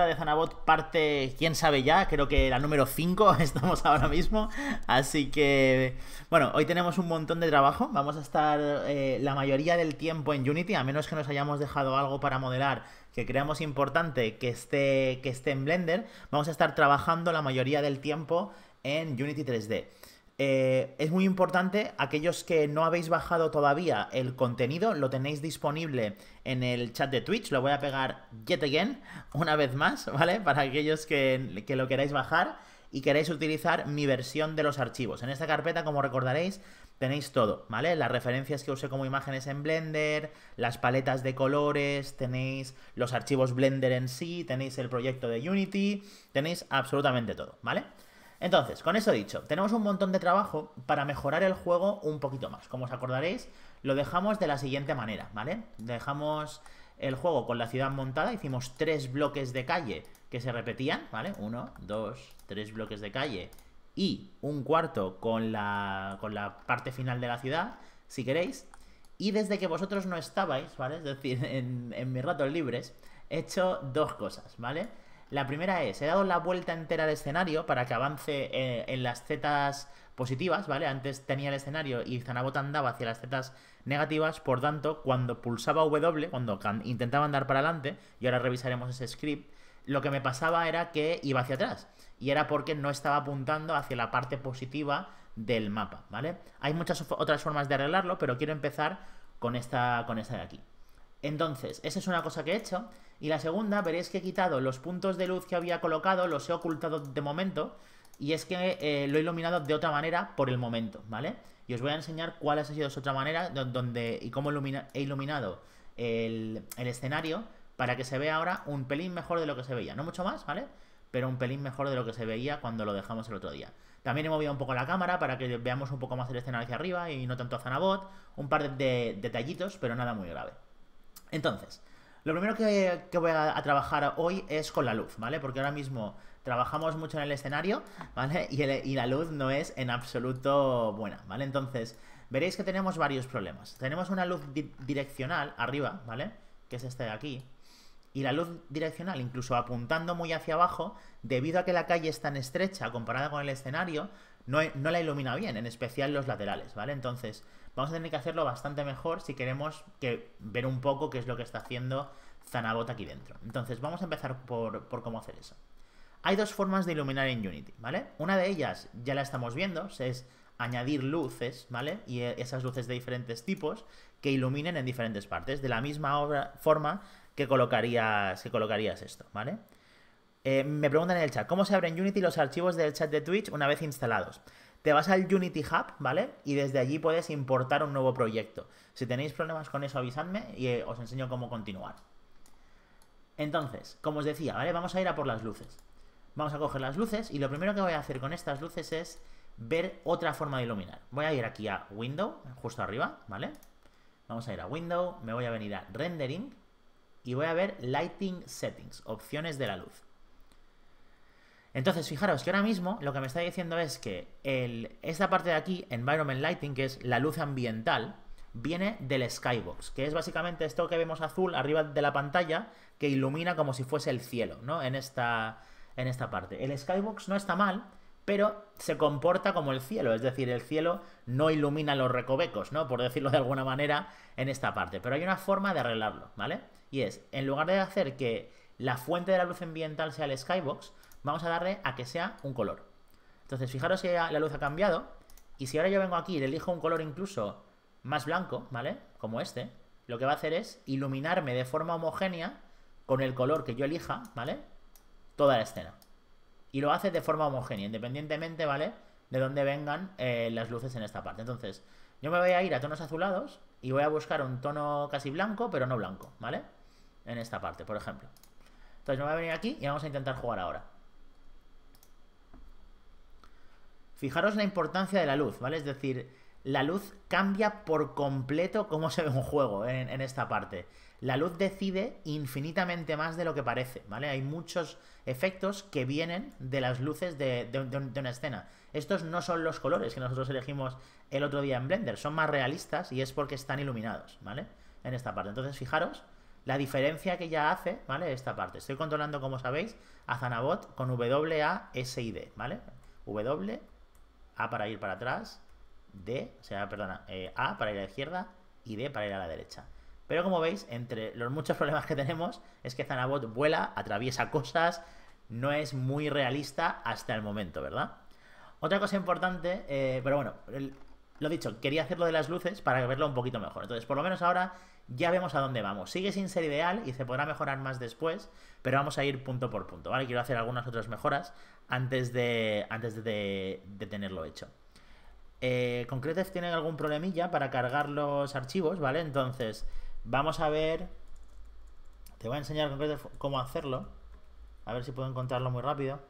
de Zanabot parte, quién sabe ya, creo que la número 5 estamos ahora mismo. Así que, bueno, hoy tenemos un montón de trabajo. Vamos a estar eh, la mayoría del tiempo en Unity, a menos que nos hayamos dejado algo para modelar que creamos importante que esté, que esté en Blender. Vamos a estar trabajando la mayoría del tiempo en Unity 3D. Eh, es muy importante, aquellos que no habéis bajado todavía el contenido, lo tenéis disponible en el chat de Twitch, lo voy a pegar yet again, una vez más, ¿vale? Para aquellos que, lo queráis bajar y queráis utilizar mi versión de los archivos. En esta carpeta, como recordaréis, tenéis todo, ¿vale? Las referencias que usé como imágenes en Blender, las paletas de colores, tenéis los archivos Blender en sí, tenéis el proyecto de Unity, tenéis absolutamente todo, ¿vale? vale entonces, con eso dicho, tenemos un montón de trabajo para mejorar el juego un poquito más. Como os acordaréis, lo dejamos de la siguiente manera, ¿vale? Dejamos el juego con la ciudad montada, hicimos tres bloques de calle que se repetían, ¿vale? Uno, dos, tres bloques de calle y un cuarto con la, con la parte final de la ciudad, si queréis. Y desde que vosotros no estabais, ¿vale? Es decir, en, en mis ratos libres, he hecho dos cosas, ¿vale? La primera es, he dado la vuelta entera al escenario para que avance eh, en las zetas positivas, ¿vale? Antes tenía el escenario y Zanabota andaba hacia las zetas negativas, por tanto, cuando pulsaba W, cuando intentaba andar para adelante, y ahora revisaremos ese script, lo que me pasaba era que iba hacia atrás. Y era porque no estaba apuntando hacia la parte positiva del mapa, ¿vale? Hay muchas otras formas de arreglarlo, pero quiero empezar con esta, con esta de aquí. Entonces, esa es una cosa que he hecho. Y la segunda, veréis que he quitado los puntos de luz que había colocado, los he ocultado de momento. Y es que eh, lo he iluminado de otra manera por el momento, ¿vale? Y os voy a enseñar cuál ha sido esa otra manera donde, y cómo he iluminado el, escenario para que se vea ahora un pelín mejor de lo que se veía. No mucho más, ¿vale? Pero un pelín mejor de lo que se veía cuando lo dejamos el otro día. También he movido un poco la cámara para que veamos un poco más el escenario hacia arriba y no tanto a Zanabot. Un par de detallitos, pero nada muy grave. Entonces, lo primero que, voy a, trabajar hoy es con la luz, ¿vale? Porque ahora mismo trabajamos mucho en el escenario, ¿vale? Y, la luz no es en absoluto buena, ¿vale? Entonces, veréis que tenemos varios problemas. Tenemos una luz direccional arriba, ¿vale? Que es esta de aquí. Y la luz direccional, incluso apuntando muy hacia abajo, debido a que la calle es tan estrecha comparada con el escenario, no la ilumina bien, en especial los laterales, ¿vale? Entonces, Vamos a tener que hacerlo bastante mejor si queremos ver un poco qué es lo que está haciendo Zanabot aquí dentro. Entonces vamos a empezar por, cómo hacer eso. Hay dos formas de iluminar en Unity, ¿vale? Una de ellas ya la estamos viendo, es añadir luces, ¿vale? Y e, esas luces de diferentes tipos que iluminen en diferentes partes, de la misma forma que colocarías, que colocarías esto, ¿vale? Eh, me preguntan en el chat, ¿cómo se abren Unity los archivos del chat de Twitch una vez instalados? Te vas al Unity Hub, ¿vale? Y desde allí puedes importar un nuevo proyecto. Si tenéis problemas con eso, avisadme y eh, os enseño cómo continuar. Entonces, como os decía, ¿vale? Vamos a ir a por las luces. Vamos a coger las luces y lo primero que voy a hacer con estas luces es ver otra forma de iluminar. Voy a ir aquí a Window, justo arriba, ¿vale? Vamos a ir a Window, me voy a venir a Rendering y voy a ver Lighting Settings, opciones de la luz. Entonces, fijaros que ahora mismo lo que me está diciendo es que esta parte de aquí, Environment Lighting, que es la luz ambiental, viene del skybox, que es básicamente esto que vemos azul arriba de la pantalla que ilumina como si fuese el cielo, ¿no? En esta, en esta parte. El skybox no está mal, pero se comporta como el cielo, es decir, el cielo no ilumina los recovecos, ¿no? Por decirlo de alguna manera, en esta parte. Pero hay una forma de arreglarlo, ¿vale? Y es, en lugar de hacer que la fuente de la luz ambiental sea el skybox, vamos a darle a que sea un color. Entonces, fijaros si la luz ha cambiado. Y si ahora yo vengo aquí y le elijo un color incluso más blanco, ¿vale? Como este, lo que va a hacer es iluminarme de forma homogénea con el color que yo elija, ¿vale? Toda la escena. Y lo hace de forma homogénea, independientemente, ¿vale? De dónde vengan eh, las luces en esta parte. Entonces, yo me voy a ir a tonos azulados y voy a buscar un tono casi blanco, pero no blanco, ¿vale? En esta parte, por ejemplo. Entonces me voy a venir aquí y vamos a intentar jugar ahora. Fijaros la importancia de la luz, ¿vale? Es decir, la luz cambia por completo cómo se ve un juego en, esta parte. La luz decide infinitamente más de lo que parece, ¿vale? Hay muchos efectos que vienen de las luces de, una escena. Estos no son los colores que nosotros elegimos el otro día en Blender, son más realistas y es porque están iluminados, ¿vale? En esta parte. Entonces, fijaros la diferencia que ya hace, ¿vale? Esta parte. Estoy controlando, como sabéis, a Zanabot con W, A, S D, ¿vale? W, a para ir para atrás, D, o sea, perdona, eh, A para ir a la izquierda y D para ir a la derecha. Pero como veis, entre los muchos problemas que tenemos es que Zanabot vuela, atraviesa cosas, no es muy realista hasta el momento, ¿verdad? Otra cosa importante, eh, pero bueno, lo lo dicho, quería hacerlo de las luces para verlo un poquito mejor. Entonces, por lo menos ahora ya vemos a dónde vamos. Sigue sin ser ideal y se podrá mejorar más después, pero vamos a ir punto por punto, ¿vale? Quiero hacer algunas otras mejoras antes de, antes de, tenerlo hecho. Eh, Concretef tiene algún problemilla para cargar los archivos, ¿vale? Entonces, vamos a ver... Te voy a enseñar Concretef cómo hacerlo. A ver si puedo encontrarlo muy rápido.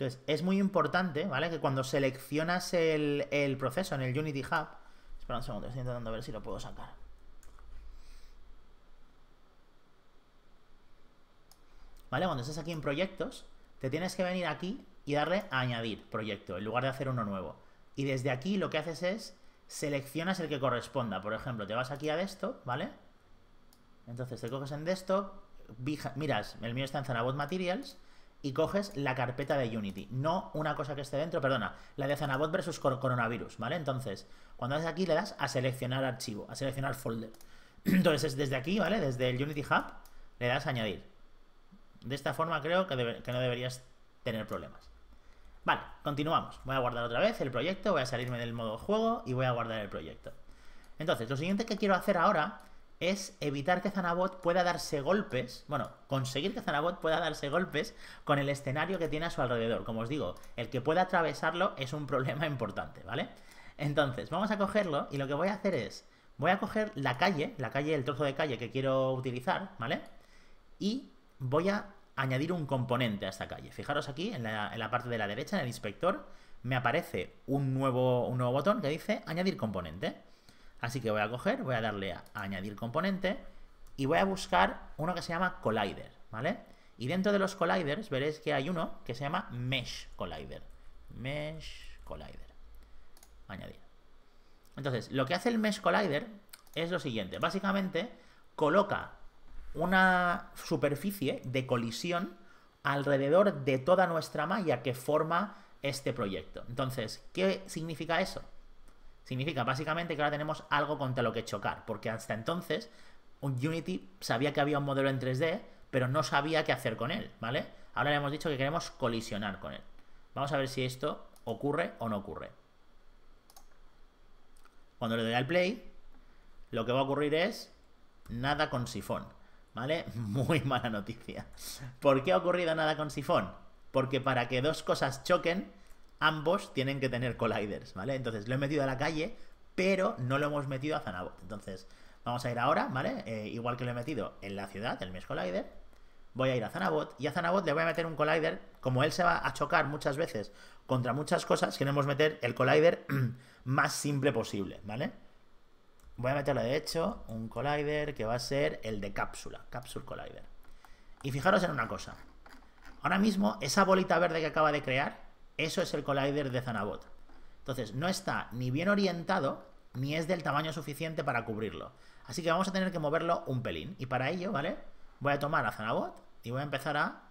Entonces, es muy importante, ¿vale? Que cuando seleccionas el, proceso en el Unity Hub, espera un segundo, estoy intentando ver si lo puedo sacar. ¿Vale? Cuando estás aquí en proyectos, te tienes que venir aquí y darle a añadir proyecto, en lugar de hacer uno nuevo. Y desde aquí lo que haces es seleccionas el que corresponda. Por ejemplo, te vas aquí a esto, ¿vale? Entonces te coges en esto, miras, el mío está en Zanabot Materials, y coges la carpeta de Unity, no una cosa que esté dentro, perdona, la de Zanabot versus coronavirus, ¿vale? Entonces, cuando haces aquí le das a seleccionar archivo, a seleccionar folder. Entonces, desde aquí, ¿vale? Desde el Unity Hub le das a añadir. De esta forma creo que, que no deberías tener problemas. Vale, continuamos. Voy a guardar otra vez el proyecto, voy a salirme del modo juego y voy a guardar el proyecto. Entonces, lo siguiente que quiero hacer ahora es evitar que Zanabot pueda darse golpes, bueno, conseguir que Zanabot pueda darse golpes con el escenario que tiene a su alrededor. Como os digo, el que pueda atravesarlo es un problema importante, ¿vale? Entonces, vamos a cogerlo y lo que voy a hacer es, voy a coger la calle, la calle, el trozo de calle que quiero utilizar, ¿vale? Y voy a añadir un componente a esta calle. Fijaros aquí, en la, parte de la derecha, en el inspector, me aparece un nuevo, un nuevo botón que dice añadir componente. Así que voy a coger, voy a darle a, añadir componente y voy a buscar uno que se llama collider, ¿vale? Y dentro de los colliders veréis que hay uno que se llama mesh collider. Mesh collider. Añadir. Entonces, lo que hace el mesh collider es lo siguiente. Básicamente, coloca una superficie de colisión alrededor de toda nuestra malla que forma este proyecto. Entonces, ¿qué significa eso? Significa básicamente que ahora tenemos algo contra lo que chocar, porque hasta entonces Unity sabía que había un modelo en 3D, pero no sabía qué hacer con él, ¿vale? Ahora le hemos dicho que queremos colisionar con él. Vamos a ver si esto ocurre o no ocurre. Cuando le doy al play, lo que va a ocurrir es nada con sifón, ¿vale? Muy mala noticia. ¿Por qué ha ocurrido nada con sifón? Porque para que dos cosas choquen, ambos tienen que tener colliders, ¿vale? Entonces lo he metido a la calle, pero no lo hemos metido a Zanabot. Entonces vamos a ir ahora, ¿vale? Eh, igual que lo he metido en la ciudad, el mesh collider, voy a ir a Zanabot y a Zanabot le voy a meter un collider, como él se va a chocar muchas veces contra muchas cosas, queremos meter el collider más simple posible, ¿vale? Voy a meterlo de hecho un collider que va a ser el de cápsula, capsule collider. Y fijaros en una cosa. Ahora mismo esa bolita verde que acaba de crear eso es el collider de Zanabot. Entonces, no está ni bien orientado, ni es del tamaño suficiente para cubrirlo. Así que vamos a tener que moverlo un pelín. Y para ello, ¿vale? Voy a tomar a Zanabot y voy a empezar a,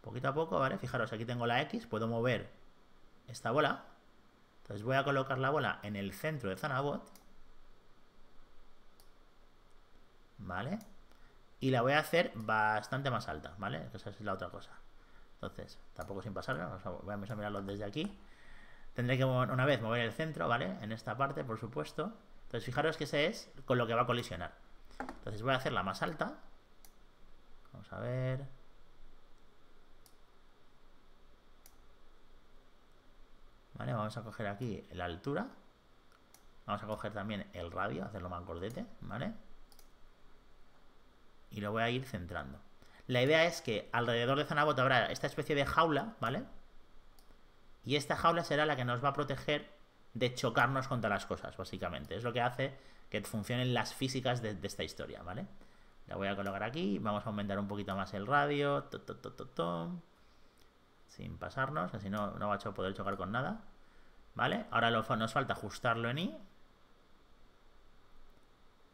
poquito a poco, ¿vale? Fijaros, aquí tengo la X, puedo mover esta bola. Entonces voy a colocar la bola en el centro de Zanabot. ¿Vale? Y la voy a hacer bastante más alta, ¿vale? Esa es la otra cosa. Entonces, tampoco sin pasarlo, vamos a mirarlo desde aquí. Tendré que una vez mover el centro, ¿vale? En esta parte, por supuesto. Entonces, fijaros que ese es con lo que va a colisionar. Entonces voy a hacerla más alta. Vamos a ver. Vale, vamos a coger aquí la altura. Vamos a coger también el radio, hacerlo más gordete, ¿vale? Y lo voy a ir centrando. La idea es que alrededor de Zanabot habrá esta especie de jaula, ¿vale? Y esta jaula será la que nos va a proteger de chocarnos contra las cosas, básicamente. Es lo que hace que funcionen las físicas de, esta historia, ¿vale? La voy a colocar aquí, vamos a aumentar un poquito más el radio, sin pasarnos, así no, no va a poder chocar con nada. ¿Vale? Ahora nos falta ajustarlo en I.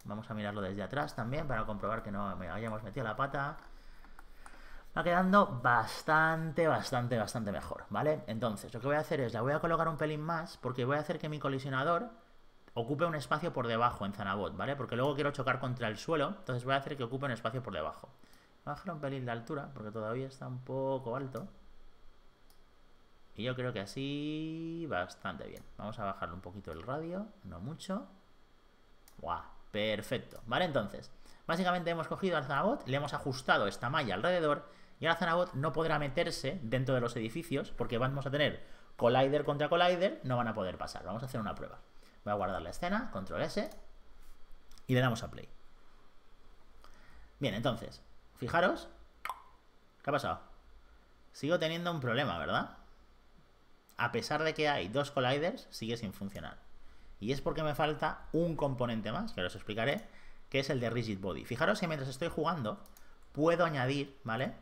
Vamos a mirarlo desde atrás también para comprobar que no me hayamos metido la pata va quedando bastante, bastante, bastante mejor, ¿vale? Entonces, lo que voy a hacer es, la voy a colocar un pelín más, porque voy a hacer que mi colisionador ocupe un espacio por debajo en Zanabot, ¿vale? Porque luego quiero chocar contra el suelo, entonces voy a hacer que ocupe un espacio por debajo. bajar un pelín de altura, porque todavía está un poco alto. Y yo creo que así bastante bien. Vamos a bajarle un poquito el radio, no mucho. ¡Guau! Perfecto, ¿vale? Entonces, básicamente hemos cogido al Zanabot, le hemos ajustado esta malla alrededor y ahora Zanabot no podrá meterse dentro de los edificios porque vamos a tener Collider contra Collider, no van a poder pasar. Vamos a hacer una prueba. Voy a guardar la escena, control S, y le damos a play. Bien, entonces, fijaros, ¿qué ha pasado? Sigo teniendo un problema, ¿verdad? A pesar de que hay dos colliders, sigue sin funcionar. Y es porque me falta un componente más, que os explicaré, que es el de Rigid Body. Fijaros que mientras estoy jugando, puedo añadir, ¿vale?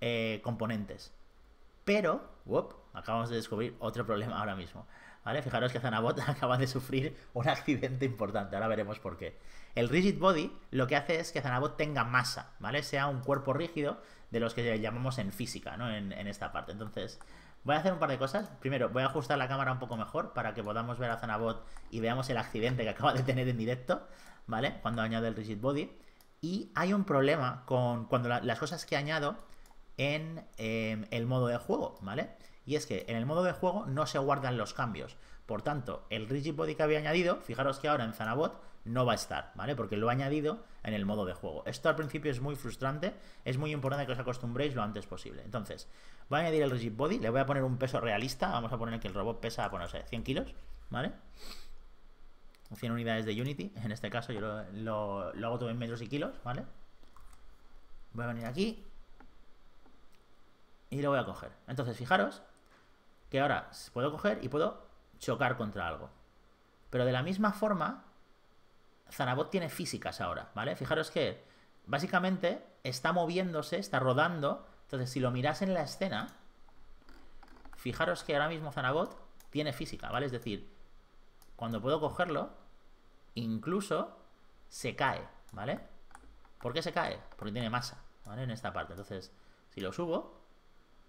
Eh, componentes. Pero, acabamos de descubrir otro problema ahora mismo. ¿Vale? Fijaros que Zanabot acaba de sufrir un accidente importante, ahora veremos por qué. El rigid body lo que hace es que Zanabot tenga masa, ¿vale? Sea un cuerpo rígido de los que llamamos en física, ¿no? En, esta parte. Entonces, voy a hacer un par de cosas. Primero, voy a ajustar la cámara un poco mejor para que podamos ver a Zanabot y veamos el accidente que acaba de tener en directo, ¿vale? Cuando añado el rigid body. Y hay un problema con cuando las cosas que añado en em, el modo de juego, ¿vale? Y es que en el modo de juego no se guardan los cambios. Por tanto, el rigid body que había añadido, fijaros que ahora en Zanabot no va a estar, ¿vale? Porque lo ha añadido en el modo de juego. Esto al principio es muy frustrante, es muy importante que os acostumbréis lo antes posible. Entonces, voy a añadir el rigid body, le voy a poner un peso realista, vamos a poner que el robot pesa, bueno, pues, no sé, 100 kilos, ¿vale? 100 unidades de Unity, en este caso yo lo, lo hago todo en metros y kilos, ¿vale? Voy a venir aquí, y lo voy a coger. Entonces, fijaros que ahora puedo coger y puedo chocar contra algo. Pero de la misma forma, Zanabot tiene físicas ahora, ¿vale? Fijaros que básicamente está moviéndose, está rodando. Entonces, si lo miras en la escena, fijaros que ahora mismo Zanabot tiene física, ¿vale? Es decir, cuando puedo cogerlo, incluso se cae, ¿vale? ¿Por qué se cae? Porque tiene masa, ¿vale? En esta parte. Entonces, si lo subo,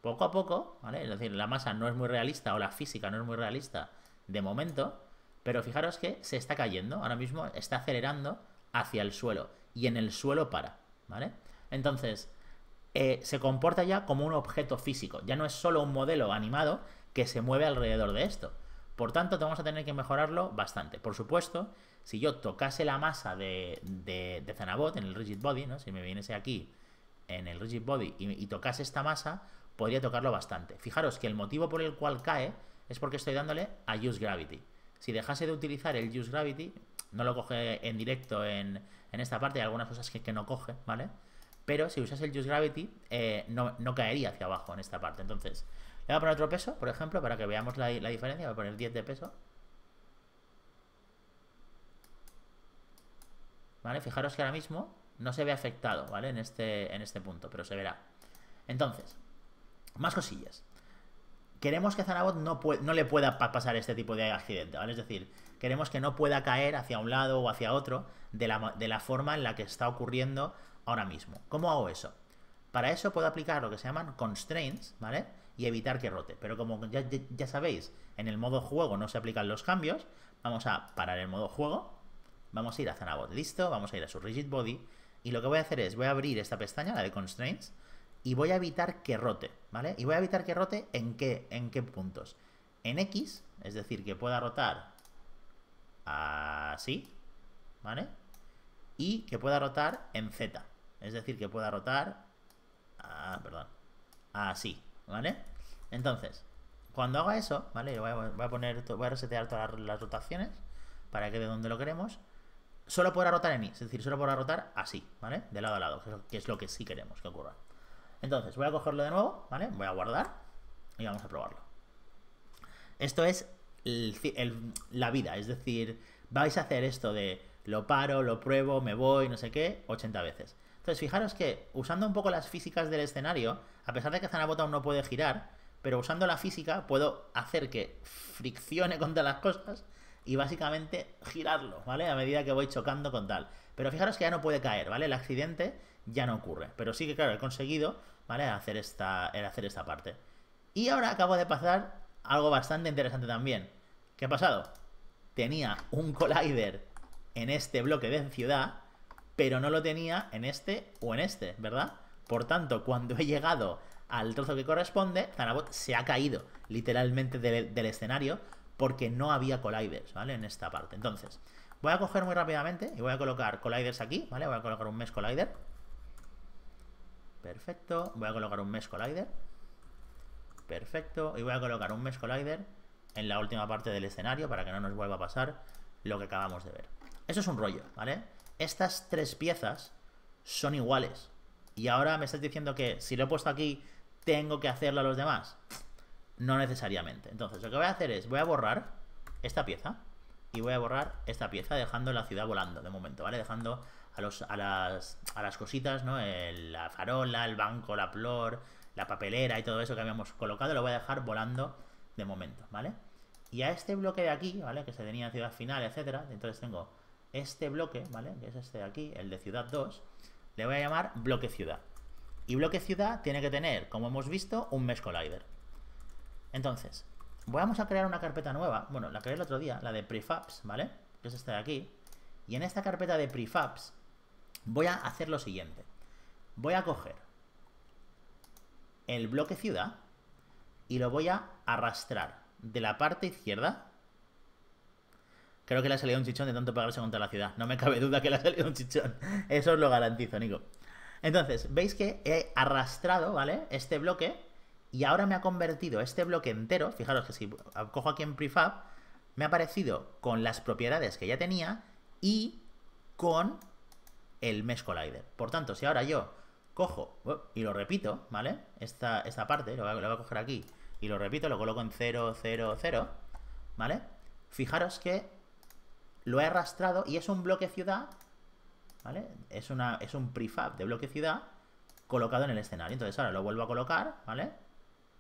poco a poco, ¿vale? Es decir, la masa no es muy realista o la física no es muy realista de momento, pero fijaros que se está cayendo, ahora mismo está acelerando hacia el suelo y en el suelo para, ¿vale? Entonces, eh, se comporta ya como un objeto físico, ya no es solo un modelo animado que se mueve alrededor de esto. Por tanto, vamos a tener que mejorarlo bastante. Por supuesto, si yo tocase la masa de, de, Zanabot en el Rigid Body, ¿no? si me viniese aquí en el Rigid Body y, y tocase esta masa, podría tocarlo bastante. Fijaros que el motivo por el cual cae es porque estoy dándole a Use Gravity. Si dejase de utilizar el Use Gravity, no lo coge en directo en, esta parte, hay algunas cosas que, no coge, ¿vale? Pero si usase el Use Gravity, eh, no, caería hacia abajo en esta parte. Entonces, le voy a poner otro peso, por ejemplo, para que veamos la, diferencia. Voy a poner 10 de peso. ¿Vale? Fijaros que ahora mismo no se ve afectado, ¿vale? En este, en este punto, pero se verá. Entonces, más cosillas. Queremos que Zanabot no, le pueda pasar este tipo de accidente, ¿vale? Es decir, queremos que no pueda caer hacia un lado o hacia otro de la, forma en la que está ocurriendo ahora mismo. ¿Cómo hago eso? Para eso puedo aplicar lo que se llaman constraints, ¿vale? Y evitar que rote. Pero como ya, sabéis, en el modo juego no se aplican los cambios, vamos a parar el modo juego, vamos a ir a Zanabot, listo, vamos a ir a su rigid body, y lo que voy a hacer es, voy a abrir esta pestaña, la de constraints, y voy a evitar que rote, ¿vale? Y voy a evitar que rote en qué, en qué puntos. En X, es decir, que pueda rotar así, ¿vale? Y que pueda rotar en Z, es decir, que pueda rotar, ah, perdón, así, ¿vale? Entonces, cuando haga eso, ¿vale? Voy a, poner, voy a resetear todas las, rotaciones para que de donde lo queremos solo pueda rotar en Y, es decir, solo pueda rotar así, ¿vale? De lado a lado, que es lo que sí queremos que ocurra. Entonces, voy a cogerlo de nuevo, ¿vale? Voy a guardar y vamos a probarlo. Esto es la vida, es decir, vais a hacer esto de lo paro, lo pruebo, me voy, no sé qué, 80 veces. Entonces, fijaros que usando un poco las físicas del escenario, a pesar de que aún no puede girar, pero usando la física puedo hacer que friccione contra las cosas y básicamente girarlo, ¿vale? A medida que voy chocando con tal. Pero fijaros que ya no puede caer, ¿vale? El accidente ya no ocurre. Pero sí que, claro, he conseguido ¿vale? hacer esta, hacer esta parte. Y ahora acabo de pasar algo bastante interesante también. ¿Qué ha pasado? Tenía un collider en este bloque de ciudad, pero no lo tenía en este o en este, ¿verdad? Por tanto, cuando he llegado al trozo que corresponde, Zanabot se ha caído literalmente del escenario porque no había colliders, ¿vale? En esta parte. Entonces, voy a coger muy rápidamente y voy a colocar colliders aquí, ¿vale? Voy a colocar un mes collider Perfecto. Voy a colocar un mes collider. Perfecto. Y voy a colocar un mesh collider en la última parte del escenario para que no nos vuelva a pasar lo que acabamos de ver. Eso es un rollo, ¿vale? Estas tres piezas son iguales. Y ahora me estás diciendo que si lo he puesto aquí, tengo que hacerlo a los demás. No necesariamente. Entonces, lo que voy a hacer es, voy a borrar esta pieza y voy a borrar esta pieza dejando la ciudad volando de momento, ¿vale? Dejando a, las, a las cositas, ¿no? El, la farola, el banco, la flor, la papelera y todo eso que habíamos colocado, lo voy a dejar volando de momento, ¿vale? Y a este bloque de aquí, ¿vale? Que se tenía ciudad final, etcétera, entonces tengo este bloque, ¿vale? Que es este de aquí, el de ciudad 2, le voy a llamar bloque ciudad. Y bloque ciudad tiene que tener, como hemos visto, un mesh collider. Entonces, vamos a crear una carpeta nueva, bueno, la creé el otro día, la de prefabs, ¿vale? Que es esta de aquí. Y en esta carpeta de prefabs Voy a hacer lo siguiente. Voy a coger el bloque ciudad y lo voy a arrastrar de la parte izquierda. Creo que le ha salido un chichón de tanto pegarse contra la ciudad. No me cabe duda que le ha salido un chichón. Eso os lo garantizo, Nico. Entonces, veis que he arrastrado, ¿vale? Este bloque y ahora me ha convertido este bloque entero. Fijaros que si cojo aquí en prefab, me ha aparecido con las propiedades que ya tenía y con el mesh collider. Por tanto, si ahora yo cojo y lo repito, ¿vale? Esta, esta parte, lo voy, a, coger aquí y lo repito, lo coloco en 0, 0, 0, ¿vale? Fijaros que lo he arrastrado y es un bloque ciudad, ¿vale? Es, una, es un prefab de bloque ciudad colocado en el escenario. Entonces ahora lo vuelvo a colocar, ¿vale?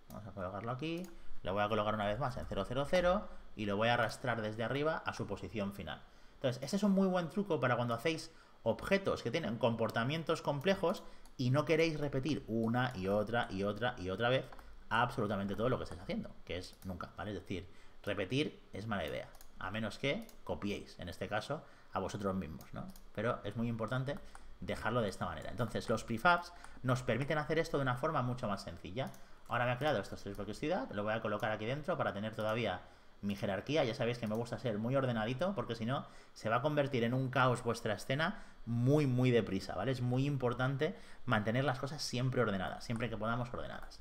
Vamos a colocarlo aquí, lo voy a colocar una vez más en 0, 0, 0 y lo voy a arrastrar desde arriba a su posición final. Entonces, ese es un muy buen truco para cuando hacéis objetos que tienen comportamientos complejos y no queréis repetir una y otra y otra y otra vez absolutamente todo lo que estáis haciendo, que es nunca, ¿vale? Es decir, repetir es mala idea, a menos que copiéis, en este caso, a vosotros mismos, ¿no? Pero es muy importante dejarlo de esta manera. Entonces, los prefabs nos permiten hacer esto de una forma mucho más sencilla. Ahora me ha creado estos tres bloques ciudad, lo voy a colocar aquí dentro para tener todavía mi jerarquía. Ya sabéis que me gusta ser muy ordenadito porque si no se va a convertir en un caos vuestra escena muy, muy deprisa, ¿vale? Es muy importante mantener las cosas siempre ordenadas, siempre que podamos ordenadas.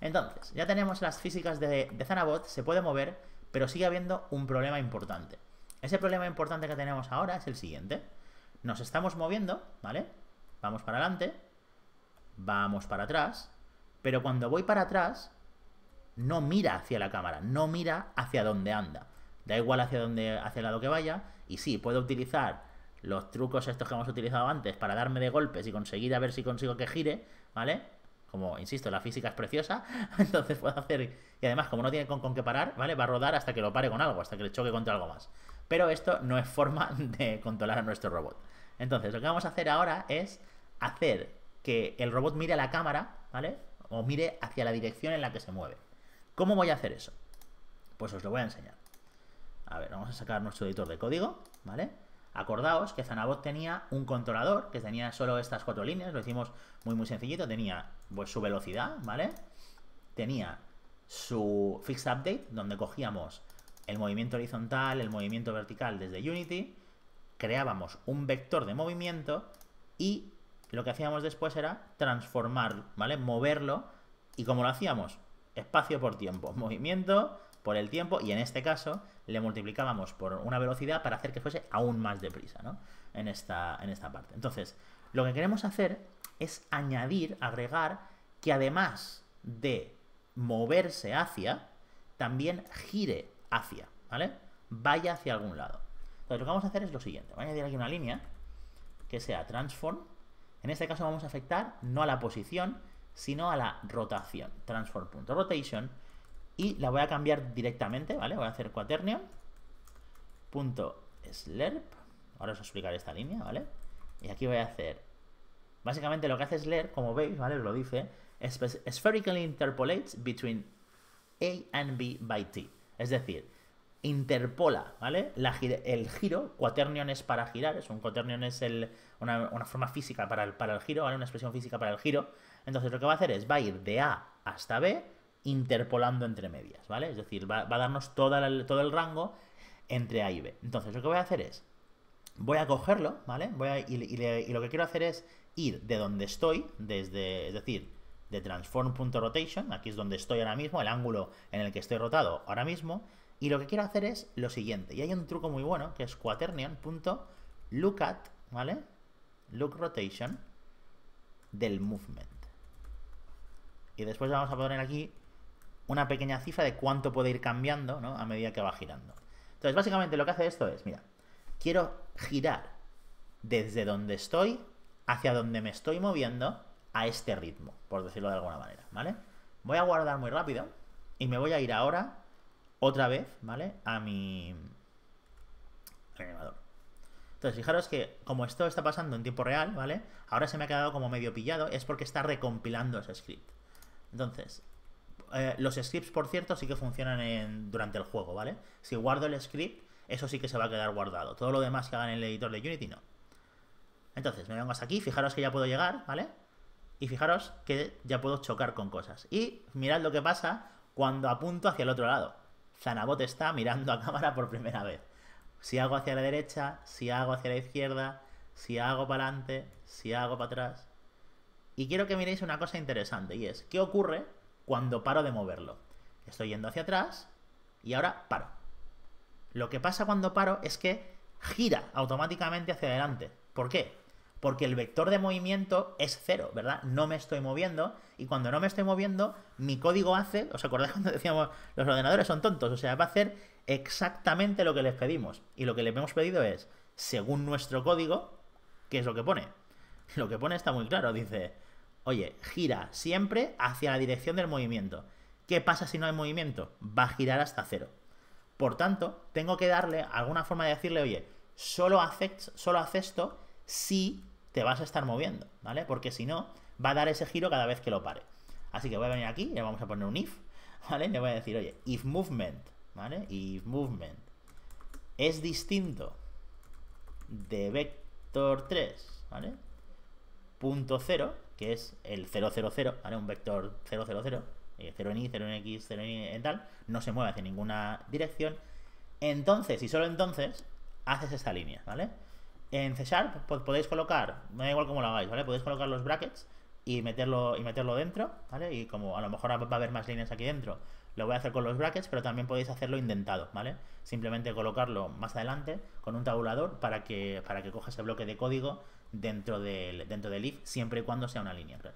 Entonces, ya tenemos las físicas de, de Zanabot, se puede mover, pero sigue habiendo un problema importante. Ese problema importante que tenemos ahora es el siguiente. Nos estamos moviendo, ¿vale? Vamos para adelante, vamos para atrás, pero cuando voy para atrás, no mira hacia la cámara, no mira hacia dónde anda. Da igual hacia donde, hacia el lado que vaya. Y sí, puedo utilizar los trucos estos que hemos utilizado antes para darme de golpes y conseguir a ver si consigo que gire, ¿vale? Como, insisto, la física es preciosa, entonces puedo hacer... Y además, como no tiene con, qué parar, ¿vale? Va a rodar hasta que lo pare con algo, hasta que le choque contra algo más. Pero esto no es forma de controlar a nuestro robot. Entonces, lo que vamos a hacer ahora es hacer que el robot mire a la cámara, ¿vale? O mire hacia la dirección en la que se mueve. ¿Cómo voy a hacer eso? Pues os lo voy a enseñar. A ver, vamos a sacar nuestro editor de código, ¿vale? Acordaos que Zanabot tenía un controlador que tenía solo estas cuatro líneas, lo hicimos muy muy sencillito, tenía pues, su velocidad, ¿vale? Tenía su fixed update, donde cogíamos el movimiento horizontal, el movimiento vertical desde Unity, creábamos un vector de movimiento y lo que hacíamos después era transformar, ¿vale? Moverlo y cómo lo hacíamos espacio por tiempo, movimiento por el tiempo y en este caso le multiplicábamos por una velocidad para hacer que fuese aún más deprisa ¿no? en, esta, en esta parte. Entonces, lo que queremos hacer es añadir, agregar, que además de moverse hacia, también gire hacia, ¿vale? Vaya hacia algún lado. Entonces, lo que vamos a hacer es lo siguiente. Voy a añadir aquí una línea que sea transform. En este caso vamos a afectar no a la posición, sino a la rotación, transform.rotation, y la voy a cambiar directamente, ¿vale? Voy a hacer quaternion.slurp ahora os explicaré esta línea, ¿vale? Y aquí voy a hacer, básicamente lo que hace slurp, como veis, ¿vale? Lo dice, spherically interpolates between A and B by T, es decir, interpola, ¿vale? el giro, Quaternion es para girar, es un quaternion es el, una, una, forma física para el, para el giro, ¿vale? Una expresión física para el giro, entonces lo que va a hacer es, va a ir de A hasta B interpolando entre medias, ¿vale? Es decir, va, a darnos toda todo el rango entre A y B. Entonces lo que voy a hacer es, voy a cogerlo, ¿vale? Voy a, y, lo que quiero hacer es ir de donde estoy, desde, es decir, de transform.rotation, aquí es donde estoy ahora mismo, el ángulo en el que estoy rotado ahora mismo, y lo que quiero hacer es lo siguiente, y hay un truco muy bueno que es quaternion.lookat, ¿vale? Look rotation del movement. Y después vamos a poner aquí una pequeña cifra de cuánto puede ir cambiando a medida que va girando. Entonces, básicamente lo que hace esto es, mira, quiero girar desde donde estoy hacia donde me estoy moviendo a este ritmo, por decirlo de alguna manera, ¿vale? Voy a guardar muy rápido y me voy a ir ahora otra vez, ¿vale? A mi, animador. Entonces, fijaros que como esto está pasando en tiempo real, ¿vale? Ahora se me ha quedado como medio pillado, es porque está recompilando ese script. Entonces, eh, los scripts, por cierto, sí que funcionan durante el juego, ¿vale? Si guardo el script, eso sí que se va a quedar guardado. Todo lo demás que hagan en el editor de Unity, no. Entonces, me vengo hasta aquí, fijaros que ya puedo llegar, ¿vale? Y fijaros que ya puedo chocar con cosas. Y mirad lo que pasa cuando apunto hacia el otro lado. Zanabot está mirando a cámara por primera vez. Si hago hacia la derecha, si hago hacia la izquierda, si hago para adelante, si hago para atrás. Y quiero que miréis una cosa interesante y es, ¿qué ocurre cuando paro de moverlo? Estoy yendo hacia atrás y ahora paro. Lo que pasa cuando paro es que gira automáticamente hacia adelante. ¿Por qué? Porque el vector de movimiento es cero, ¿verdad? No me estoy moviendo y cuando no me estoy moviendo, mi código hace, ¿os acordáis cuando decíamos los ordenadores son tontos? O sea, va a hacer exactamente lo que les pedimos. Y lo que les hemos pedido es, según nuestro código, ¿qué es lo que pone? Lo que pone está muy claro, dice, Oye, gira siempre hacia la dirección del movimiento. ¿Qué pasa si no hay movimiento? Va a girar hasta cero. Por tanto, tengo que darle alguna forma de decirle, oye, solo haz, solo esto si te vas a estar moviendo, ¿vale? Porque si no, va a dar ese giro cada vez que lo pare. Así que voy a venir aquí, y le vamos a poner un if, ¿vale? Le voy a decir, oye, if movement, ¿vale? If movement es distinto de vector 3, ¿vale? Punto 0, que es el 000, ¿vale? Un vector 000, 0 eh, en y, 0 en x, 0 en y, tal, no se mueve hacia ninguna dirección. Entonces, y solo entonces, haces esta línea, ¿vale? En C Sharp pues podéis colocar, me da igual cómo lo hagáis, ¿vale? Podéis colocar los brackets y meterlo, y meterlo dentro, ¿vale? Y como a lo mejor va a haber más líneas aquí dentro, lo voy a hacer con los brackets, pero también podéis hacerlo indentado, ¿vale? Simplemente colocarlo más adelante con un tabulador para que, para que coja ese bloque de código dentro del, dentro del if, siempre y cuando sea una línea, red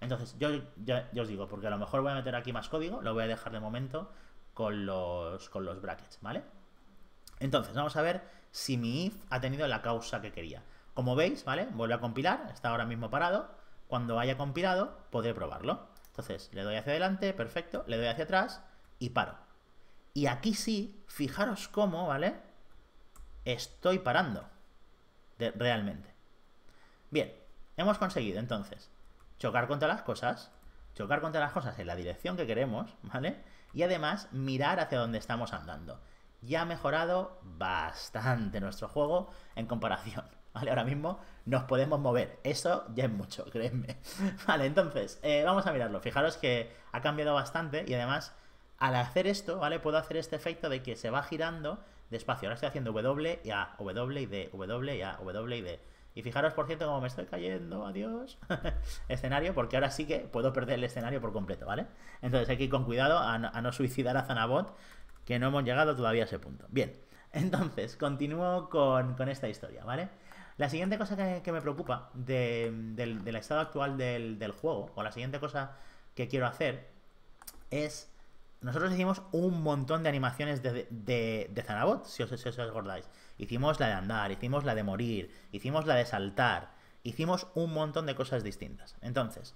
Entonces, yo, os digo, porque a lo mejor voy a meter aquí más código, lo voy a dejar de momento con los, con los brackets, ¿vale? Entonces, vamos a ver si mi if ha tenido la causa que quería. Como veis, ¿vale? Vuelve a compilar, está ahora mismo parado. Cuando haya compilado, podré probarlo. Entonces, le doy hacia adelante, perfecto, le doy hacia atrás y paro. Y aquí sí, fijaros cómo, ¿vale? Estoy parando, realmente. Bien, hemos conseguido entonces chocar contra las cosas, chocar contra las cosas en la dirección que queremos, ¿vale? Y además mirar hacia dónde estamos andando. Ya ha mejorado bastante nuestro juego en comparación, ¿vale? Ahora mismo nos podemos mover, eso ya es mucho, créeme. Vale, entonces, eh, vamos a mirarlo. Fijaros que ha cambiado bastante y además al hacer esto, ¿vale? Puedo hacer este efecto de que se va girando despacio. Ahora estoy haciendo W y A, W y D, W y A, W y D. Y fijaros, por cierto, cómo me estoy cayendo, adiós, escenario, porque ahora sí que puedo perder el escenario por completo, ¿vale? Entonces hay que ir con cuidado a no, suicidar a Zanabot, que no hemos llegado todavía a ese punto. Bien, entonces, continúo con, esta historia, ¿vale? La siguiente cosa que, me preocupa del, estado actual del, juego, o la siguiente cosa que quiero hacer, es nosotros hicimos un montón de animaciones de, de, Zanabot, si os, si os acordáis hicimos la de andar, hicimos la de morir, hicimos la de saltar, hicimos un montón de cosas distintas. Entonces,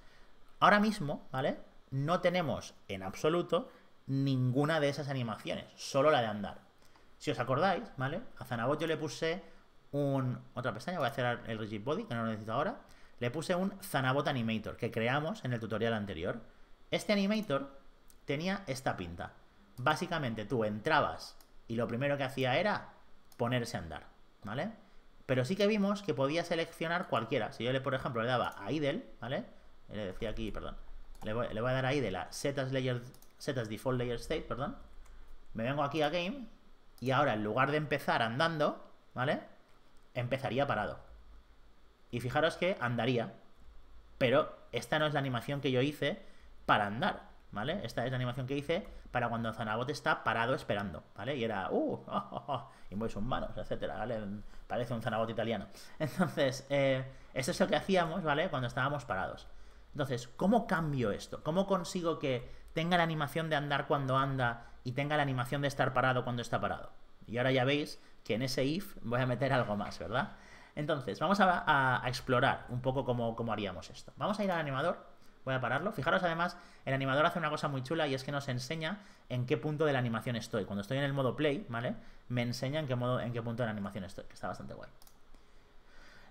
ahora mismo, ¿vale? No tenemos en absoluto ninguna de esas animaciones, solo la de andar. Si os acordáis, ¿vale? A Zanabot yo le puse un... Otra pestaña, voy a hacer el Rigid Body, que no lo necesito ahora. Le puse un Zanabot Animator, que creamos en el tutorial anterior. Este animator tenía esta pinta. Básicamente tú entrabas y lo primero que hacía era ponerse a andar, ¿vale? Pero sí que vimos que podía seleccionar cualquiera. Si yo, le, por ejemplo, le daba a idle, ¿vale? Le decía aquí, perdón. Le voy, a dar a idle a set as, layer, set as default layer state, perdón. Me vengo aquí a game y ahora en lugar de empezar andando, ¿vale? Empezaría parado. Y fijaros que andaría, pero esta no es la animación que yo hice para andar. ¿vale? Esta es la animación que hice para cuando Zanabot está parado esperando, ¿vale? Y era, ¡uh! Oh, oh, oh", y mueve sus manos, etcétera, Parece un Zanabot italiano. Entonces, eh, esto es lo que hacíamos, ¿vale? Cuando estábamos parados. Entonces, ¿cómo cambio esto? ¿Cómo consigo que tenga la animación de andar cuando anda y tenga la animación de estar parado cuando está parado? Y ahora ya veis que en ese if voy a meter algo más, ¿verdad? Entonces, vamos a, explorar un poco cómo, cómo haríamos esto. Vamos a ir al animador Voy a pararlo. Fijaros además, el animador hace una cosa muy chula y es que nos enseña en qué punto de la animación estoy. Cuando estoy en el modo play, ¿vale? Me enseña en qué, modo, en qué punto de la animación estoy, que está bastante guay.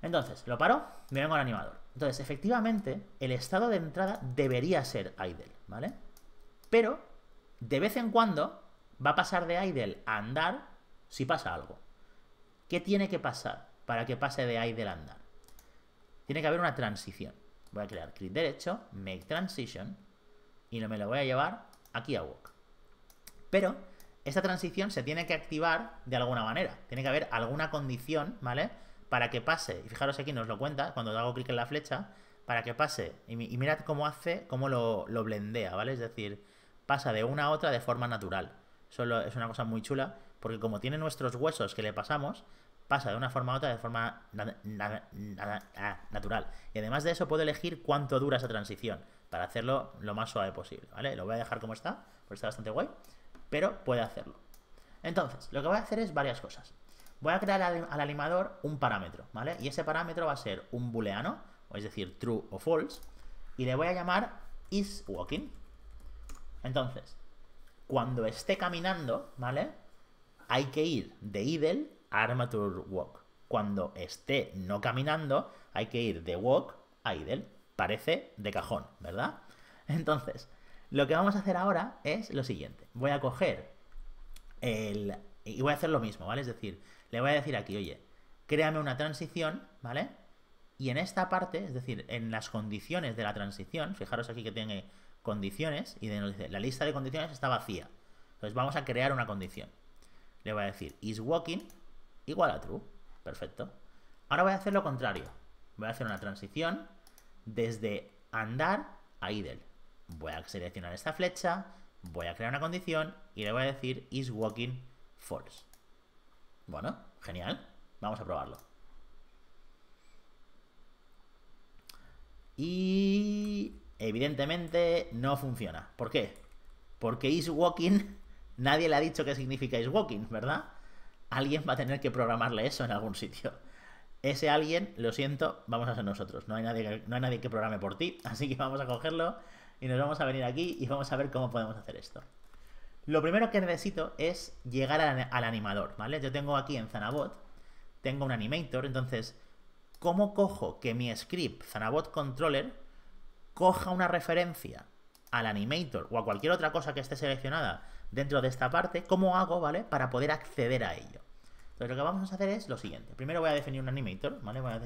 Entonces, lo paro, me vengo al animador. Entonces, efectivamente, el estado de entrada debería ser idle, ¿vale? Pero, de vez en cuando, va a pasar de idle a andar si pasa algo. ¿Qué tiene que pasar para que pase de idle a andar? Tiene que haber una transición. Voy a crear clic derecho, make transition y me lo voy a llevar aquí a walk. Pero esta transición se tiene que activar de alguna manera. Tiene que haber alguna condición, ¿vale? Para que pase. Y fijaros aquí nos lo cuenta cuando hago clic en la flecha. Para que pase. Y, mirad cómo hace, cómo lo, lo, blendea, ¿vale? Es decir, pasa de una a otra de forma natural. Eso es una cosa muy chula. Porque como tiene nuestros huesos que le pasamos, pasa de una forma a otra de forma natural. Y además de eso puedo elegir cuánto dura esa transición para hacerlo lo más suave posible, ¿vale? Lo voy a dejar como está, porque está bastante guay, pero puede hacerlo. Entonces, lo que voy a hacer es varias cosas. Voy a crear al, animador un parámetro, ¿vale? Y ese parámetro va a ser un booleano, es decir, true o false, y le voy a llamar is walking. Entonces, cuando esté caminando, ¿vale? Hay que ir de idle Armature Walk. Cuando esté no caminando, hay que ir de walk a idle. Parece de cajón, ¿verdad? Entonces, lo que vamos a hacer ahora es lo siguiente. Voy a coger el... Y voy a hacer lo mismo, ¿vale? Es decir, le voy a decir aquí, oye, créame una transición, ¿vale? Y en esta parte, es decir, en las condiciones de la transición, fijaros aquí que tiene condiciones y dice, la lista de condiciones está vacía. Entonces vamos a crear una condición. Le voy a decir is walking igual a true. Perfecto. Ahora voy a hacer lo contrario. Voy a hacer una transición desde andar a idle. Voy a seleccionar esta flecha, voy a crear una condición y le voy a decir is walking false. Bueno, genial. Vamos a probarlo. Y evidentemente no funciona. ¿Por qué? Porque is walking, nadie le ha dicho qué significa is walking, ¿verdad? alguien va a tener que programarle eso en algún sitio. Ese alguien, lo siento, vamos a ser nosotros. No hay nadie que, no hay nadie que programe por ti, así que vamos a cogerlo y nos vamos a venir aquí y vamos a ver cómo podemos hacer esto. Lo primero que necesito es llegar al, al animador, ¿vale? Yo tengo aquí en Zanabot, tengo un animator, entonces, ¿cómo cojo que mi script Zanabot Controller coja una referencia al animator o a cualquier otra cosa que esté seleccionada dentro de esta parte, ¿cómo hago, ¿vale? Para poder acceder a ello. Entonces lo que vamos a hacer es lo siguiente. Primero voy a definir un animator, ¿vale? Voy a,